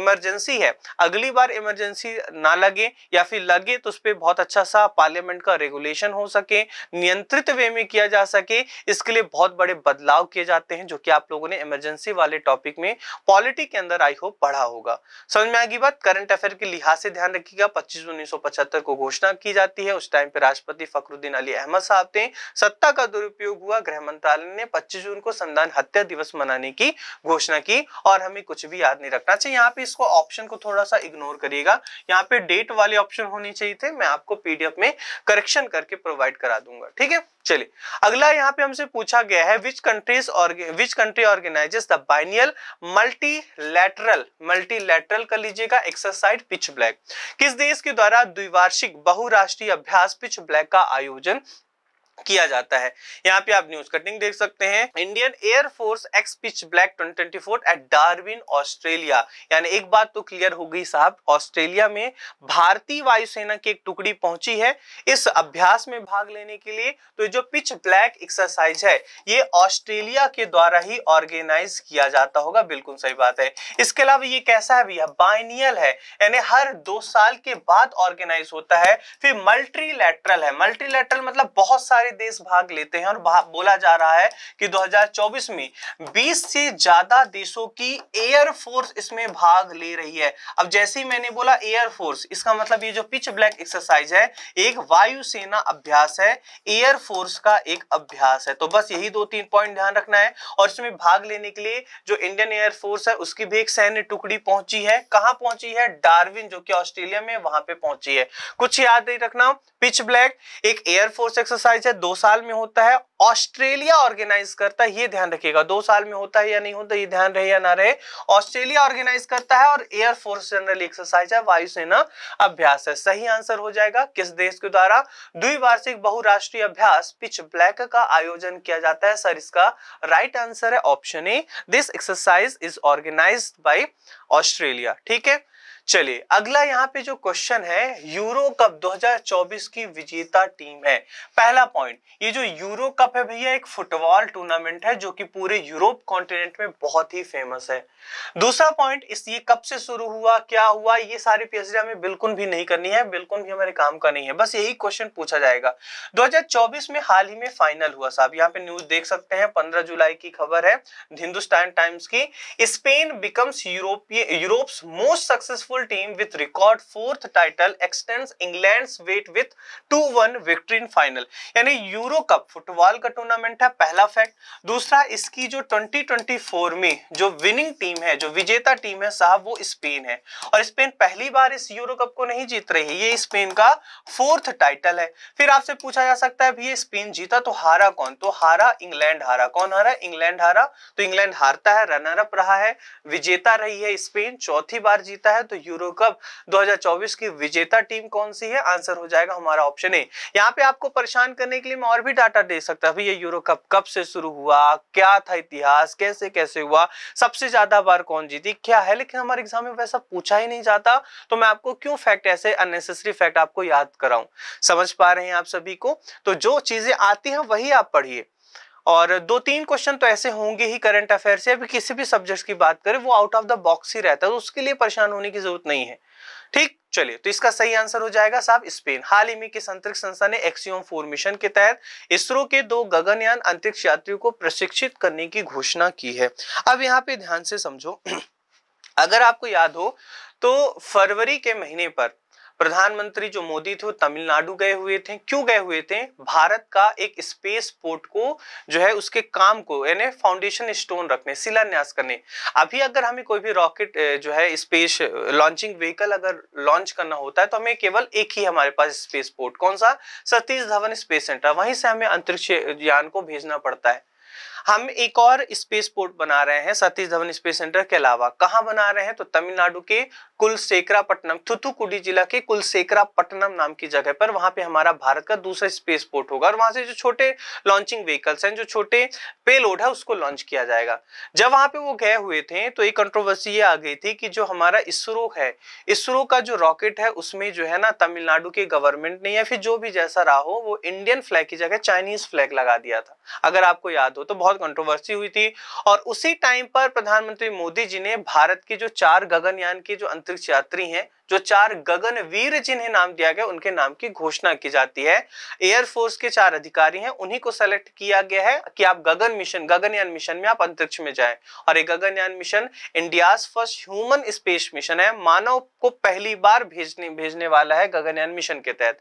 इमरजेंसी है अगली बार इमरजेंसी ना लगे या फिर लगे तो उस पर बहुत अच्छा सा पार्लियामेंट का रेगुलेशन हो सके नियंत्रित वे में किया जा सके इसके लिए बहुत बड़े बदलाव किए जाते हैं जो कि आप लोगों ने इमरजेंसी वाले टॉपिक में पॉलिटी के अंदर आई होप पढ़ा होगा समझ में आगे बात करंट अफेयर के लिहाज से ध्यान रखिएगा पच्चीस उन्नीस को घोषणा की जाती है उस टाइम पे राष्ट्रपति फखरुद्दीन अली अहमद साहब थे सत्ता का दुरुपयोग हुआ गृह मंत्रालय ने 25 जून को संधान हत्या दिवस मनाने की घोषणा की और हमें कुछ भी याद नहीं रखना चाहिए यहाँ पे इसको ऑप्शन को थोड़ा सा इग्नोर करिएगा यहाँ पे डेट वाले ऑप्शन होने चाहिए थे मैं आपको पीडीएफ में करेक्शन करके प्रोवाइड करा दूंगा ठीक है चलिए अगला यहाँ पे हमसे पूछा गया है विच कंट्रीज और which country organises the biennial multilateral multilateral कर लीजिएगा एक्सरसाइज पिच ब्लैक किस देश के द्वारा द्विवार्षिक बहुराष्ट्रीय अभ्यास पिच ब्लैक का आयोजन किया जाता है यहाँ पे आप न्यूज कटिंग देख सकते हैं Indian air force ex pitch black 2024 at Darwin Australia यानी एक बात तो क्लियर हो गई साहब ऑस्ट्रेलिया में भारतीय वायुसेना की एक टुकड़ी पहुंची है इस अभ्यास में भाग लेने के लिए तो जो पिच ब्लैक एक्सरसाइज है ये ऑस्ट्रेलिया के द्वारा ही ऑर्गेनाइज किया जाता होगा बिल्कुल सही बात है इसके अलावा ये कैसा है भैया बाइनियल है यानी हर दो साल के बाद ऑर्गेनाइज होता है फिर मल्टीलैटरल है मल्टीलैटरल मतलब बहुत सारे सारे देश भाग लेते हैं और बोला जा रहा है कि 2024 में 20 से ज्यादा देशों की एयरफोर्स इसमें भाग ले रही है अब जैसे ही मैंने बोला एयरफोर्स इसका मतलब ये जो पिच ब्लैक एक्सरसाइज है एक वायुसेना अभ्यास है एयरफोर्स का एक अभ्यास है तो बस यही दो तीन पॉइंट ध्यान रखना है और इसमें भाग लेने के लिए जो इंडियन एयरफोर्स है उसकी भी एक सैन्य टुकड़ी पहुंची है कहां पहुंची है डार्विन जो कि ऑस्ट्रेलिया में वहां पे पहुंची है कुछ याद नहीं रखना पिच ब्लैक एक एयरफोर्स एक्सरसाइज है है दो साल में होता है ऑस्ट्रेलिया ऑर्गेनाइज करता है ये ध्यान रखिएगा दो साल में होता है या नहीं होता ये ध्यान रहे या ना रहे ऑस्ट्रेलिया ऑर्गेनाइज करता है और एयरफोर्स जनरल एक्सरसाइज है वायुसेना अभ्यास है सही आंसर हो जाएगा किस देश के द्वारा द्विवार्षिक बहुराष्ट्रीय अभ्यास पिच ब्लैक का आयोजन किया जाता है सर इसका राइट आंसर है option A this exercise is organise by Australia ठीक है चलिए अगला यहाँ पे जो क्वेश्चन है यूरो कप 2024 की विजेता टीम है पहला पॉइंट ये जो यूरो कप है भैया एक फुटबॉल टूर्नामेंट है जो कि पूरे यूरोप कॉन्टिनेंट में बहुत ही फेमस है दूसरा पॉइंट इस ये कब से शुरू हुआ क्या हुआ ये सारी पीएसडी हमें बिल्कुल भी नहीं करनी है बिल्कुल भी हमारे काम का नहीं है बस यही क्वेश्चन पूछा जाएगा दो में हाल ही में फाइनल हुआ साहब यहाँ पे न्यूज देख सकते हैं पंद्रह जुलाई की खबर है हिंदुस्तान टाइम्स की स्पेन बिकम्स यूरोपीय Europe most successful successful team with record fourth title extends England's weight with 2-1 victory in final. यानी यूरो कप फुटबॉल का टूर्नामेंट है पहला फैक्ट दूसरा इसकी जो 2024 में जो विनिंग टीम है जो विजेता टीम है साहब वो स्पेन है और स्पेन पहली बार इस यूरो कप को नहीं जीत रही ये स्पेन का फोर्थ टाइटल है फिर आपसे पूछा जा सकता है भैया स्पेन जीता तो हारा कौन तो हारा इंग्लैंड हारा कौन हारा इंग्लैंड हारा तो इंग्लैंड हारता है रनर अप रहा है विजेता रही है स्पेन चौथी बार जीता है तो यूरो कप 2024 की विजेता टीम कौन सी है आंसर हो जाएगा हमारा ऑप्शन ए यहाँ पे आपको परेशान करने के लिए मैं और भी डाटा दे सकता हूँ ये यूरो कप कब से शुरू हुआ क्या था इतिहास कैसे कैसे हुआ सबसे ज्यादा बार कौन जीती क्या है लेकिन हमारे एग्जाम में वैसा पूछा ही नहीं जाता तो मैं आपको क्यों फैक्ट ऐसे अननेसेसरी फैक्ट आपको याद कराऊं समझ पा रहे हैं आप सभी को तो जो चीजें आती हैं वही आप पढ़िए और दो तीन क्वेश्चन तो ऐसे होंगे ही करंट अफेयर से अभी किसी भी सब्जेक्ट की बात करें वो आउट ऑफ द बॉक्स ही रहता है तो उसके लिए परेशान होने की जरूरत नहीं है ठीक चलिए तो इसका सही आंसर हो जाएगा साहब स्पेन हाल ही में किस अंतरिक्ष संस्था ने एक्सियोम फोर मिशन के तहत इसरो के दो गगनयान अंतरिक्ष यात्रियों को प्रशिक्षित करने की घोषणा की है अब यहाँ पे ध्यान से समझो <clears throat> अगर आपको याद हो तो फरवरी के महीने पर प्रधानमंत्री जो मोदी थे वो तमिलनाडु गए हुए थे क्यों गए हुए थे भारत का एक स्पेस पोर्ट को जो है उसके काम को यानी फाउंडेशन स्टोन रखने शिलान्यास करने अभी अगर हमें कोई भी रॉकेट जो है स्पेस लॉन्चिंग व्हीकल अगर लॉन्च करना होता है तो हमें केवल एक ही हमारे पास स्पेस पोर्ट कौन सा सतीश धवन स्पेस सेंटर वहीं से हमें अंतरिक्ष यान को भेजना पड़ता है हम एक और स्पेस पोर्ट बना रहे हैं सतीश धवन स्पेस सेंटर के अलावा कहाँ बना रहे हैं तो तमिलनाडु के कुलसेकरापट्टनम थुथुकुडी जिला के कुलसेकरापट्टनम नाम की जगह पर वहां पे हमारा भारत का दूसरा स्पेस पोर्ट होगा और वहां से जो छोटे लॉन्चिंग व्हीकल्स हैं जो छोटे पेलोड है उसको लॉन्च किया जाएगा जब वहां पे वो गए हुए थे तो एक कंट्रोवर्सी ये आ गई थी कि जो हमारा इसरो है इसरो का जो रॉकेट है उसमें जो है ना तमिलनाडु के गवर्नमेंट ने या फिर जो भी जैसा रहा हो वो इंडियन फ्लैग की जगह चाइनीज फ्लैग लगा दिया था अगर आपको याद हो तो बहुत बहुत कंट्रोवर्सी हुई थी और उसी टाइम पर प्रधानमंत्री मोदी जी ने भारत के जो चार गगनयान के जो अंतरिक्ष यात्री हैं जो चार गगनवीर जिन्हें नाम दिया गया उनके नाम की घोषणा की जाती है एयरफोर्स के चार अधिकारी हैं उन्हीं को सेलेक्ट किया गया है कि आप गगन मिशन गगनयान मिशन में आप अंतरिक्ष में जाए और ये Gaganyaan mission India first human space mission है मानव को पहली बार भेजने भेजने वाला है गगनयान मिशन के तहत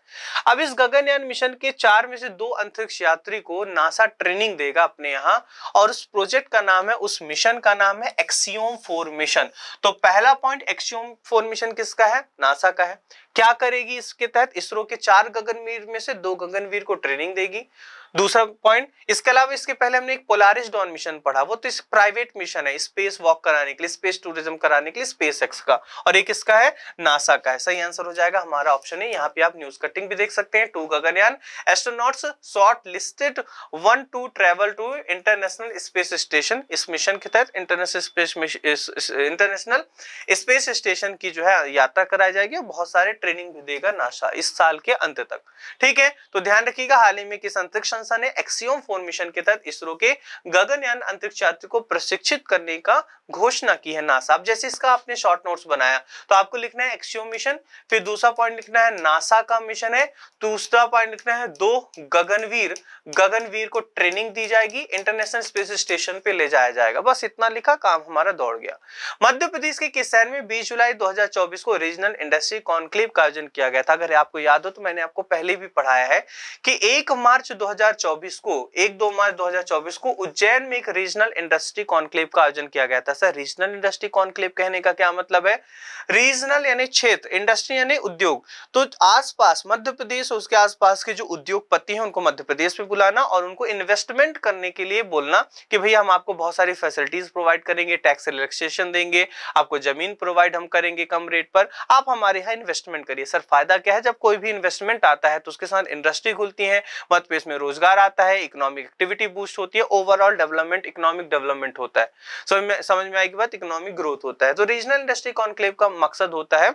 अब इस गगनयान मिशन के चार में से दो अंतरिक्ष यात्री को नासा ट्रेनिंग देगा अपने यहाँ और उस प्रोजेक्ट का नाम है उस मिशन का नाम है एक्सियोम फोर मिशन तो पहला पॉइंट एक्सियोम फोर मिशन किसका है है नासा का है क्या करेगी इसके तहत इसरो के चार गगनवीर में से दो गगनवीर को ट्रेनिंग देगी दूसरा पॉइंट इसके अलावा इसके पहले हमने एक पोलारिस डॉन मिशन पढ़ा वो तो इस प्राइवेट मिशन है स्पेस वॉक कराने के लिए स्पेस टूरिज्म कराने के लिए स्पेस एक्स का और एक इसका है नासा का है सही आंसर हो जाएगा हमारा ऑप्शन है यहाँ पे आप न्यूज कटिंग भी देख सकते हैं two Gaganyaan astronaut shortlisted one to travel to international space station इस मिशन के तहत international space international space station की जो है यात्रा कराई जाएगी और बहुत सारे ट्रेनिंग भी देगा नासा इस साल के अंत तक ठीक है तो ध्यान रखिएगा हाल ही में किस अंतरिक्ष संस्था ने एक्सियोम फोन मिशन के तहत इसरो के गगनयान अंतरिक्ष यात्री को प्रशिक्षित करने का घोषणा की है नासा अब जैसे इसका आपने शॉर्ट नोट्स बनाया तो आपको लिखना है एक्सियोम मिशन फिर दूसरा पॉइंट लिखना है नासा का मिशन है दूसरा पॉइंट लिखना है दो गगनवीर गगनवीर को ट्रेनिंग दी जाएगी इंटरनेशनल स्पेस स्टेशन पे ले जाया जाएगा बस इतना लिखा काम हमारा दौड़ गया मध्य प्रदेश के किस शहर में बीस जुलाई दो को रीजनल इंडस्ट्री कॉन्क्लेव का आयोजन किया गया था अगर आपको याद हो तो मैंने आपको पहले भी पढ़ाया है कि एक मार्च 2024 2024 को एक दो मार्च 2024 को उज्जैन में एक रीजनल इंडस्ट्री कॉन्क्लेव का आयोजन किया गया था सर रीजनल इंडस्ट्री कॉन्क्लेव कहने का क्या मतलब है रीजनल यानी क्षेत्र इंडस्ट्री यानी उद्योग तो आसपास मध्य प्रदेश और उसके आसपास के जो उद्योगपति हैं उनको मध्य प्रदेश में बुलाना और उनको इन्वेस्टमेंट करने के लिए बोलना कि भैया हम आपको बहुत सारी फैसिलिटीज प्रोवाइड करेंगे टैक्स रिलैक्सेशन देंगे आपको जमीन प्रोवाइड हम करेंगे कम रेट पर आप हमारे यहाँ इन्वेस्टमेंट करिए सर फायदा क्या है जब कोई भी इन्वेस्टमेंट आता है तो उसके साथ इंडस्ट्री खुलती है मध्य प्रदेश में रोजगार रोजगार आता है इकोनॉमिक एक्टिविटी बूस्ट होती है ओवरऑल डेवलपमेंट इकोनॉमिक डेवलपमेंट होता है समझ में आएगी बात इकोनॉमिक ग्रोथ होता है तो रीजनल इंडस्ट्री कॉन्क्लेव का मकसद होता है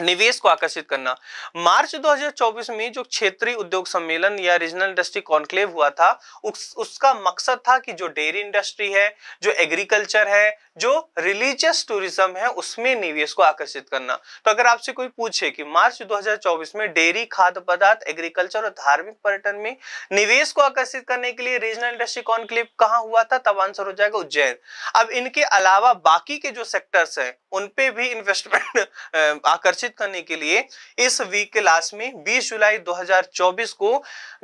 निवेश को आकर्षित करना मार्च 2024 में जो क्षेत्रीय उद्योग सम्मेलन या रीजनल इंडस्ट्री कॉन्क्लेव हुआ था उस, उसका मकसद था कि जो डेयरी इंडस्ट्री है जो एग्रीकल्चर है जो रिलीजियस टूरिज्म है उसमें निवेश को आकर्षित करना तो अगर आपसे कोई पूछे कि मार्च 2024 में डेयरी खाद्य पदार्थ एग्रीकल्चर और धार्मिक पर्यटन में निवेश को आकर्षित करने के लिए रीजनल इंडस्ट्री कॉन्क्लेव कहाँ हुआ था तब आंसर हो जाएगा उज्जैन अब इनके अलावा बाकी के जो सेक्टर्स हैं उनपे भी इन्वेस्टमेंट <laughs> आकर्षित आकर्षित करने के लिए इस वीक के लास्ट में 20 जुलाई 2024 को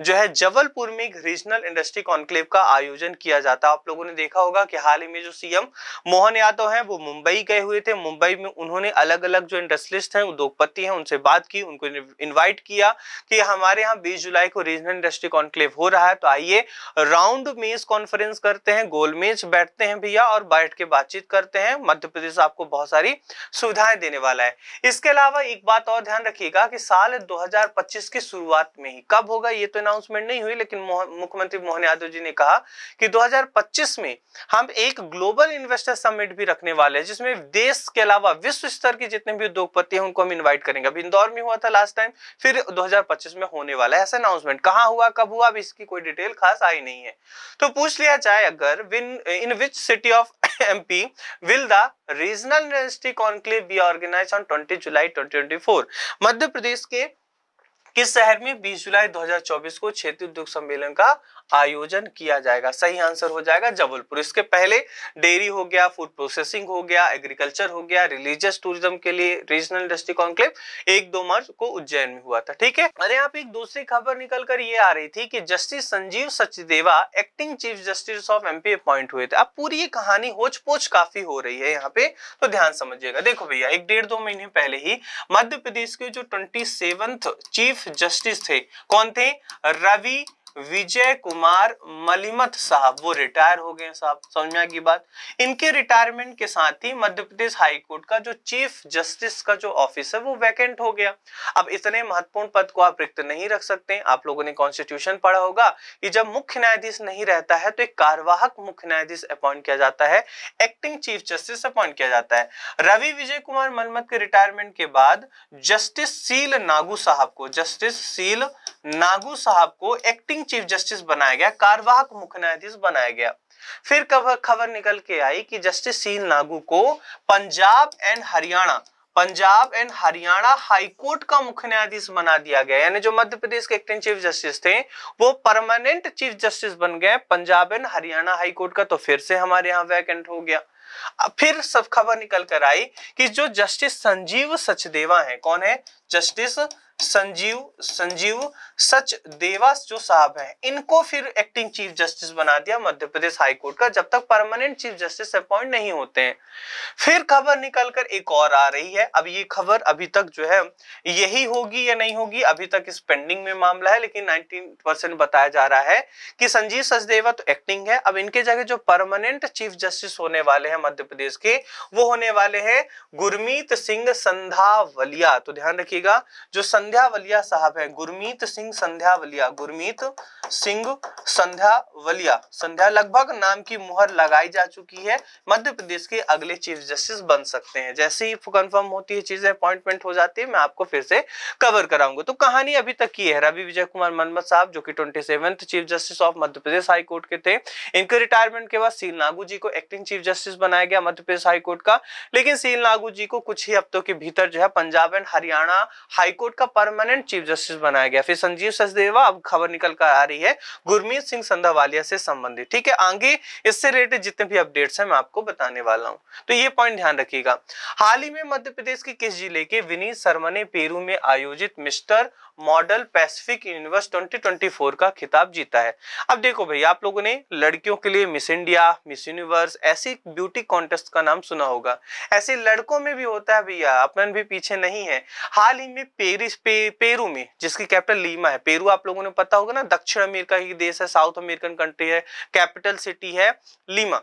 जो है जबलपुर में रीजनल इंडस्ट्री कॉन्क्लेव का आयोजन किया जाता है आप लोगों ने देखा होगा कि हाल ही में जो सीएम मोहन यादव हैं वो मुंबई गए हुए थे मुंबई में उन्होंने अलग अलग जो इंडस्ट्रिस्ट हैं उद्योगपति हैं उनसे बात की उनको इन्वाइट किया कि हमारे यहाँ बीस जुलाई को रीजनल इंडस्ट्री कॉन्क्लेव हो रहा है तो आइए राउंड मेज कॉन्फ्रेंस करते हैं गोल मेज बैठते हैं भैया और बैठ के बातचीत करते हैं मध्य प्रदेश आपको बहुत सारी सुविधाएं देने वाला है इसके अलावा अलावा एक बात और ध्यान रखिएगा कि साल 2025 की शुरुआत में ही कब होगा ये तो अनाउंसमेंट नहीं हुई लेकिन मुख्यमंत्री मोहन यादव जी ने कहा कि 2025 में हम एक ग्लोबल इन्वेस्टर समिट भी रखने वाले हैं जिसमें देश के अलावा विश्व स्तर के जितने भी उद्योगपति हैं उनको हम इन्वाइट करेंगे अभी इंदौर में हुआ था लास्ट टाइम फिर दो में होने वाला है ऐसा अनाउंसमेंट कहाँ हुआ कब हुआ अभी इसकी कोई डिटेल खास आई नहीं है तो पूछ लिया जाए अगर when in which city of MP will the regional university conclave be organise on twenty July 2024 Madhya Pradesh के किस शहर में 20 जुलाई 2024 को क्षेत्रीय उद्योग सम्मेलन का आयोजन किया जाएगा सही आंसर हो जाएगा जबलपुर इसके पहले डेयरी हो गया फूड प्रोसेसिंग हो गया एग्रीकल्चर हो गया रिलीजियस टूरिज्म के लिए रीजनल इंडस्ट्री कॉन्क्लेव एक दो मार्च को उज्जैन में हुआ था ठीक है अरे यहाँ पे एक दूसरी खबर निकल कर ये आ रही थी कि justice Sanjeev Sachdeva acting chief justice of MP appoint हुए थे अब पूरी ये कहानी होच पोच काफी हो रही है यहाँ पे तो ध्यान समझिएगा देखो भैया एक डेढ़ दो महीने पहले ही मध्य प्रदेश के जो ट्वेंटी चीफ जस्टिस थे कौन थे रवि विजय कुमार मलिमत साहब वो रिटायर हो गए साहब समझ में आगे बात इनके रिटायरमेंट के साथ ही मध्य प्रदेश हाईकोर्ट का जो चीफ जस्टिस का जो ऑफिस है वो वैकेंट हो गया अब इतने महत्वपूर्ण पद को आप रिक्त नहीं रख सकते आप लोगों ने कॉन्स्टिट्यूशन पढ़ा होगा कि जब मुख्य न्यायाधीश नहीं रहता है तो एक कार्यवाहक मुख्य न्यायाधीश अपॉइंट किया जाता है एक्टिंग चीफ जस्टिस अपॉइंट किया जाता है रवि विजय कुमार मलमत के रिटायरमेंट के बाद जस्टिस सील नागू साहब को जस्टिस सील नागू साहब को एक्टिंग चीफ जस्टिस बनाया गया कार्यवाहक मुख्य न्यायाधीश बनाया गया फिर खबर निकल के आई कि जस्टिस सील नागू को Punjab and Haryana Punjab and Haryana high court का मुख्य न्यायाधीश बना दिया गया यानी जो मध्य प्रदेश के एक्टिंग चीफ जस्टिस थे वो परमानेंट चीफ जस्टिस बन गए Punjab and Haryana high court का तो फिर से हमारे यहाँ वैकेंट हो गया फिर सब खबर निकल कर आई कि जो जस्टिस संजीव सचदेवा हैं कौन है जस्टिस संजीव संजीव सच देवास जो साहब हैं इनको फिर एक्टिंग चीफ जस्टिस बना दिया मध्य प्रदेश हाईकोर्ट का जब तक परमानेंट चीफ जस्टिस अपॉइंट नहीं होते हैं फिर खबर निकलकर एक और आ रही है अब ये खबर अभी तक जो है यही होगी या नहीं होगी अभी तक इस पेंडिंग में मामला है लेकिन 19 बताया जा रहा है कि संजीव सचदेवा तो एक्टिंग है अब इनके जगह जो परमानेंट चीफ जस्टिस होने वाले हैं मध्य प्रदेश के वो होने वाले हैं गुरमीत सिंह संधावलिया तो ध्यान रखिएगा जो संध संध्यावलिया साहब है गुरमीत सिंह संध्यावलिया गुरमीत सिंह संध्यावलिया संध्या लगभग नाम की मुहर लगाई जा चुकी है मध्य प्रदेश के अगले चीफ जस्टिस बन सकते हैं जैसे ही कंफर्म होती है चीजें अपॉइंटमेंट हो जाती है मैं आपको फिर से कवर कराऊंगा तो कहानी अभी तक की है रवि विजय कुमार मनमत साहब जो कि twenty chief justice of Madhya Pradesh high court के थे इनके रिटायरमेंट के बाद सील नागू जी को एक्टिंग चीफ जस्टिस बनाया गया मध्य प्रदेश हाईकोर्ट का लेकिन सील नागू जी को कुछ ही हफ्तों के भीतर जो है पंजाब एंड हरियाणा हाईकोर्ट का परमानेंट चीफ जस्टिस बनाया गया फिर संजीव सचदेवा अब खबर निकल कर आ रही है गुरमीत सिंह संधावालिया से संबंधित ठीक है आगे इससे रिलेटेड जितने भी अपडेट्स हैं मैं आपको बताने वाला हूँ तो ये पॉइंट ध्यान रखिएगा हाल ही में मध्य प्रदेश के किस जिले के विनीत शर्मा ने पेरू में आयोजित मिस्टर मॉडल पैसिफिक यूनिवर्स 2024 का खिताब जीता है अब देखो भाई आप लोगों ने लड़कियों के लिए मिस इंडिया मिस यूनिवर्स ऐसे ब्यूटी कॉन्टेस्ट का नाम सुना होगा ऐसे लड़कों में भी होता है भैया अपन भी पीछे नहीं है हाल ही में पेरिस पे, पेरू में जिसकी कैपिटल लीमा है पेरू आप लोगों ने पता होगा ना दक्षिण अमेरिका की देश है साउथ अमेरिकन कंट्री है कैपिटल सिटी है लीमा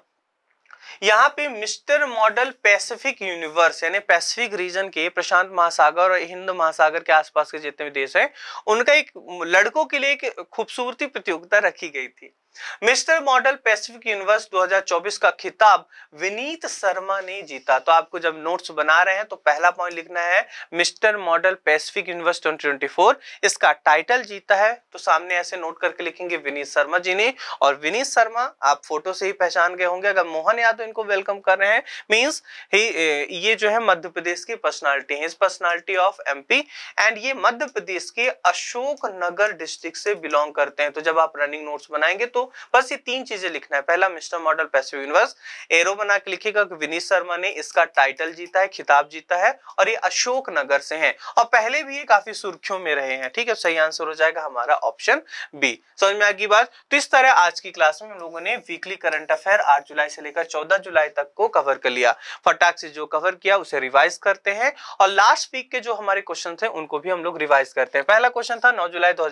यहाँ पे मिस्टर मॉडल पैसिफिक यूनिवर्स यानी पैसिफिक रीजन के प्रशांत महासागर और हिंद महासागर के आसपास के जितने भी देश हैं उनका एक लड़कों के लिए एक खूबसूरती प्रतियोगिता रखी गई थी मिस्टर मॉडल पैसिफिक यूनिवर्स 2024 का खिताब विनीत शर्मा ने जीता तो आपको जब नोट्स बना रहे हैं तो पहला पॉइंट लिखना है मिस्टर मॉडल पैसिफिक यूनिवर्स 2024 इसका टाइटल जीता है तो सामने ऐसे नोट करके लिखेंगे विनीत शर्मा जी ने और विनीत शर्मा आप फोटो से ही पहचान गए होंगे अगर मोहन यादव इनको वेलकम कर रहे हैं मीन्स ये जो है मध्य प्रदेश की पर्सनैलिटी है इस पर्सनैलिटी ऑफ एम एंड ये मध्य प्रदेश के अशोक नगर डिस्ट्रिक्ट से बिलोंग करते हैं तो जब आप रनिंग नोट्स बनाएंगे तो बस ये तीन चीजें लिखना है पहला mister model pacific universe arrow बना के लिखेगा कि विनीत शर्मा ने इसका टाइटल जीता है खिताब जीता है और ये अशोक नगर से हैं और पहले भी ये काफी सुर्खियों में रहे हैं ठीक है सही आंसर हो जाएगा हमारा ऑप्शन बी समझ में आगे बात तो इस तरह आज की क्लास में हम लोगों ने वीकली करंट अफेयर आठ जुलाई से लेकर चौदह जुलाई तक को कवर कर लिया फटाक से जो कवर किया उसे रिवाइज करते हैं और लास्ट वीक के जो हमारे क्वेश्चन थे उनको भी हम लोग रिवाइज करते हैं पहला क्वेश्चन था नौ जुलाई दो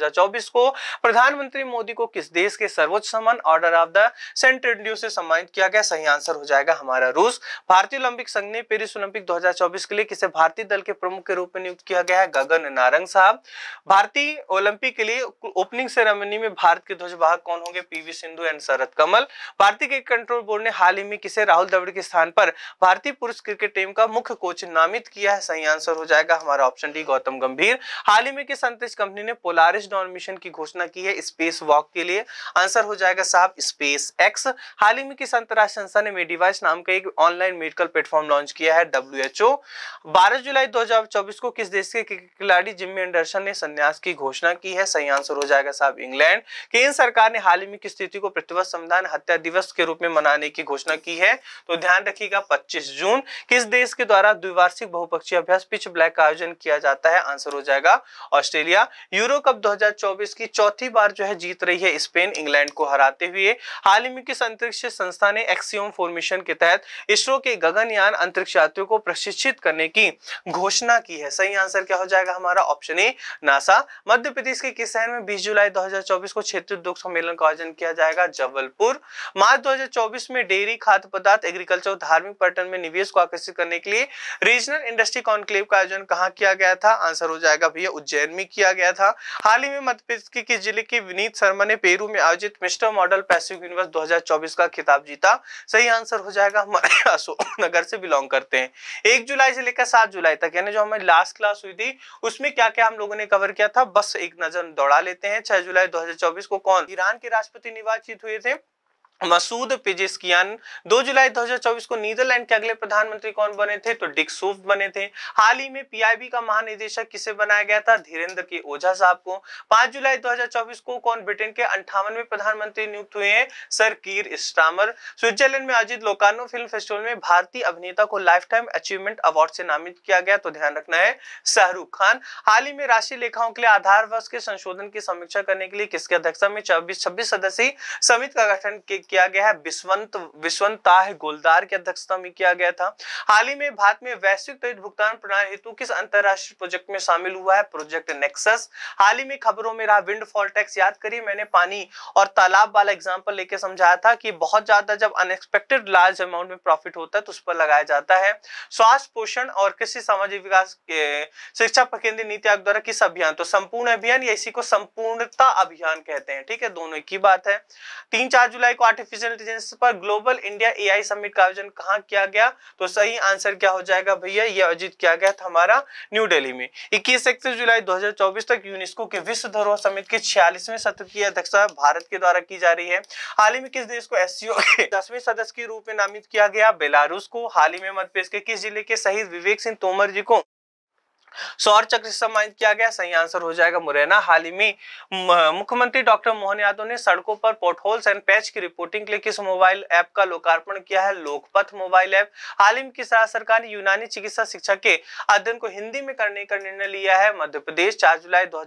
को प्रधानमंत्री मोदी को किस देश के सर्वोच्च अपोज समन ऑर्डर ऑफ द सेंट सेंट्रेडियो से सम्मानित किया गया सही आंसर हो जाएगा हमारा रूस भारतीय ओलंपिक संघ ने पेरिस ओलंपिक 2024 के लिए किसे भारतीय दल के प्रमुख के रूप में नियुक्त किया गया है गगन नारंग साहब भारतीय ओलंपिक के लिए ओपनिंग सेरेमनी में भारत के ध्वजवाहक कौन होंगे पीवी सिंधु एंड शरद कमल भारतीय क्रिकेट कंट्रोल बोर्ड ने हाल ही में किसे राहुल द्रविड़ के स्थान पर भारतीय पुरुष क्रिकेट टीम का मुख्य कोच नामित किया है सही आंसर हो जाएगा हमारा ऑप्शन डी गौतम गंभीर हाल ही में किस अंतरिक्ष कंपनी ने पोलारिस डॉन मिशन की घोषणा की है स्पेस वॉक के लिए आंसर हो जाएगा साहब स्पेस एक्स हाल ही में किस अंतरराष्ट्रीय संस्था ने मेडिवाइस नाम का एक ऑनलाइन मेडिकल प्लेटफॉर्म लॉन्च किया है डब्ल्यू एच जुलाई 2024 को किस देश के खिलाड़ी जिम्मी एंडरसन ने संन्यास की घोषणा की है सही आंसर हो जाएगा साहब इंग्लैंड केंद्र सरकार ने हाल ही में किस स्थिति को प्रतिवर्ष संविधान हत्या दिवस के रूप में मनाने की घोषणा की है तो ध्यान रखिएगा पच्चीस जून किस देश के द्वारा द्विवार्षिक बहुपक्षीय अभ्यास पिच ब्लैक का आयोजन किया जाता है आंसर हो जाएगा ऑस्ट्रेलिया यूरो कप 2024 की चौथी बार जो है जीत रही है स्पेन इंग्लैंड को को हराते हुए हाल ही में किस अंतरिक्ष संस्था ने एक्सियोम फॉर्मेशन के तहत इसरो के गगनयान अंतरिक्ष यात्रियों को प्रशिक्षित करने की घोषणा की है सही आंसर क्या हो जाएगा हमारा ऑप्शन ए नासा मध्य प्रदेश के किस शहर में 20 जुलाई 2024 को क्षेत्रीय उद्योग सम्मेलन का आयोजन किया जाएगा जबलपुर मार्च दो में डेयरी खाद्य पदार्थ एग्रीकल्चर और धार्मिक पर्यटन में निवेश को आकर्षित करने के लिए रीजनल इंडस्ट्री कॉन्क्लेव का आयोजन कहाँ किया गया था आंसर हो जाएगा भैया उज्जैन में किया गया था हाल ही में मध्यप्रदेश के किस जिले के विनीत शर्मा ने पेरू में आयोजित मिस्टर मॉडल पैसिफिक यूनिवर्स 2024 का खिताब जीता सही आंसर हो जाएगा हमारे <laughs> नगर से बिलोंग करते हैं एक जुलाई से लेकर सात जुलाई तक यानी जो हमारी लास्ट क्लास हुई थी उसमें क्या क्या हम लोगों ने कवर किया था बस एक नजर दौड़ा लेते हैं छह जुलाई दो को कौन ईरान के राष्ट्रपति निर्वाचित हुए थे मसूद पेजेस्कियान 2 जुलाई 2024 को नीदरलैंड के अगले प्रधानमंत्री कौन बने थे तो डिक्सोफ बने थे हाल ही में पीआईबी का महानिदेशक किसे बनाया गया था धीरेन्द्र के ओझा साहब को 5 जुलाई 2024 को कौन ब्रिटेन के अंठावनवे प्रधानमंत्री नियुक्त हुए हैं सर कीर स्टामर स्विट्जरलैंड में आयोजित लोकानो फिल्म फेस्टिवल में भारतीय अभिनेता को लाइफ टाइम अचीवमेंट अवार्ड से नामित किया गया तो ध्यान रखना है शाहरुख खान हाल ही में राशि लेखाओं के लिए आधार वर्ष के संशोधन की समीक्षा करने के लिए किसके अध्यक्षता में छब्बीस सदस्यीय समिति का गठन किया गया है विश्वंत विश्वंत ताह गोलदार की अध्यक्षता में किया गया था हाल ही में भारत में वैश्विक त्वरित भुगतान प्रणाली हेतु किस अंतरराष्ट्रीय प्रोजेक्ट में शामिल हुआ है प्रोजेक्ट नेक्सस हाल ही में खबरों में रहा विंड फॉल टैक्स याद करिए मैंने पानी और तालाब वाला एग्जाम्पल लेके समझाया था कि बहुत ज्यादा जब अनएक्सपेक्टेड लार्ज अमाउंट में प्रॉफिट होता है तो उस पर लगाया जाता है स्वास्थ्य पोषण और कृषि सामाजिक विकास के शिक्षा पर नीति आयोग द्वारा किस अभियान तो संपूर्ण अभियान या इसी को संपूर्णता अभियान कहते हैं ठीक है दोनों की बात है तीन चार जुलाई को आठ आर्टिफिशियल इंटेलिजेंस पर ग्लोबल इंडिया एआई समिट का आयोजन कहा किया गया तो सही आंसर क्या हो जाएगा भैया ये आयोजित किया गया था हमारा न्यू दिल्ली में इक्कीस इकतीस जुलाई 2024 तक यूनेस्को के विश्व धरोहर समिट के छियालीसवें सत्र की अध्यक्षता भारत के द्वारा की जा रही है हाल ही में किस देश को एस के दसवें सदस्य के रूप में नामित किया गया बेलारूस को हाल ही में मध्यप्रदेश के किस जिले के शहीद विवेक सिंह तोमर जी को सौर चक्र से सम्मानित किया गया सही आंसर हो जाएगा मुरैना हाल ही में मुख्यमंत्री डॉक्टर मोहन यादव ने सड़कों पर पोर्टहोल्स एंड पैच की रिपोर्टिंग के लिए किस मोबाइल ऐप का लोकार्पण किया है लोकपथ मोबाइल ऐप हाल ही में किस राज्य सरकार ने यूनानी चिकित्सा शिक्षा के अध्ययन को हिंदी में करने का निर्णय लिया है मध्य प्रदेश चार जुलाई दो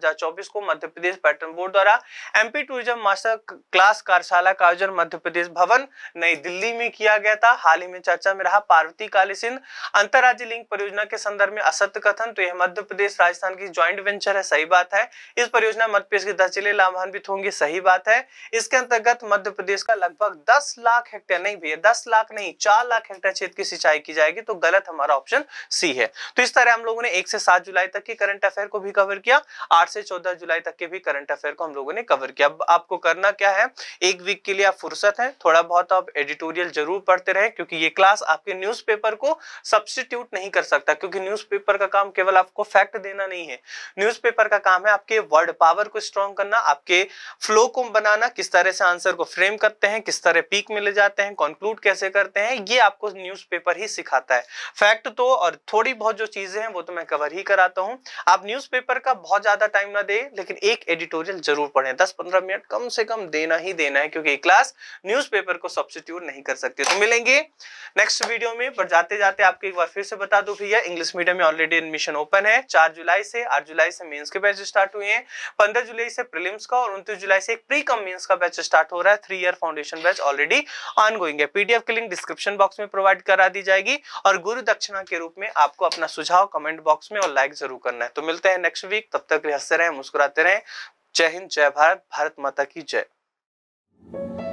को मध्य प्रदेश पर्यटन बोर्ड द्वारा एमपी टूरिज्म मास्टर क्लास कार्यशाला का आयोजन मध्य प्रदेश भवन नई दिल्ली में किया गया था हाल ही में चर्चा में रहा पार्वती काली सिंह अंतरराज्य लिंक परियोजना के संदर्भ में असत्य कथन तो यह है मध्य प्रदेश राजस्थान की ज्वाइंट वेंचर है सही बात है इस परियोजना मध्य प्रदेश के दस जिले लाभान्वित होंगे सही बात है इसके अंतर्गत मध्य प्रदेश का लगभग दस लाख हेक्टेयर नहीं भैया दस लाख नहीं चार लाख हेक्टेयर क्षेत्र की सिंचाई की जाएगी तो गलत हमारा ऑप्शन सी है तो इस तरह हम लोगों ने एक से सात जुलाई तक के करंट अफेयर को भी कवर किया आठ से चौदह जुलाई तक के भी करंट अफेयर को हम लोगों ने कवर किया अब आपको करना क्या है एक वीक के लिए आप फुर्सत है थोड़ा बहुत आप एडिटोरियल जरूर पढ़ते रहे क्योंकि ये क्लास आपके न्यूज को सब्सटीट्यूट नहीं कर सकता क्योंकि न्यूज का काम केवल आपको फैक्ट देना नहीं है न्यूज़पेपर का काम है आपके वर्ड पावर को स्ट्रॉन्ग करना आपके फ्लो को बनाना किस तरह से आंसर को फ्रेम करते हैं किस तरह पीक में ले जाते हैं कंक्लूड कैसे करते हैं ये आपको न्यूज़पेपर ही सिखाता है फैक्ट तो और थोड़ी बहुत जो चीजें हैं वो तो मैं कवर ही कराता हूँ आप न्यूज़पेपर का बहुत ज्यादा टाइम ना दे लेकिन एक एडिटोरियल जरूर पढ़े दस पंद्रह मिनट कम से कम देना ही देना है क्योंकि क्लास न्यूज़ को सब्सिट्यूट नहीं कर सकते तो मिलेंगे नेक्स्ट वीडियो में पर जाते जाते आपको एक बार फिर से बता दू भैया इंग्लिश मीडियम में ऑलरेडी एडमिशन ओपन ओपन है चार जुलाई से आठ जुलाई से मेन्स के बैच स्टार्ट हुए हैं पंद्रह जुलाई से प्रिलिम्स का और उन्तीस जुलाई से एक प्री कम मेन्स का बैच स्टार्ट हो रहा है three year foundation batch already ongoing है पीडीएफ की लिंक डिस्क्रिप्शन बॉक्स में प्रोवाइड करा दी जाएगी और गुरु दक्षिणा के रूप में आपको अपना सुझाव कमेंट बॉक्स में और लाइक जरूर करना है तो मिलते हैं नेक्स्ट वीक तब तक हंसते रहे मुस्कुराते रहे जय हिंद जय भारत भारत माता की जय thank you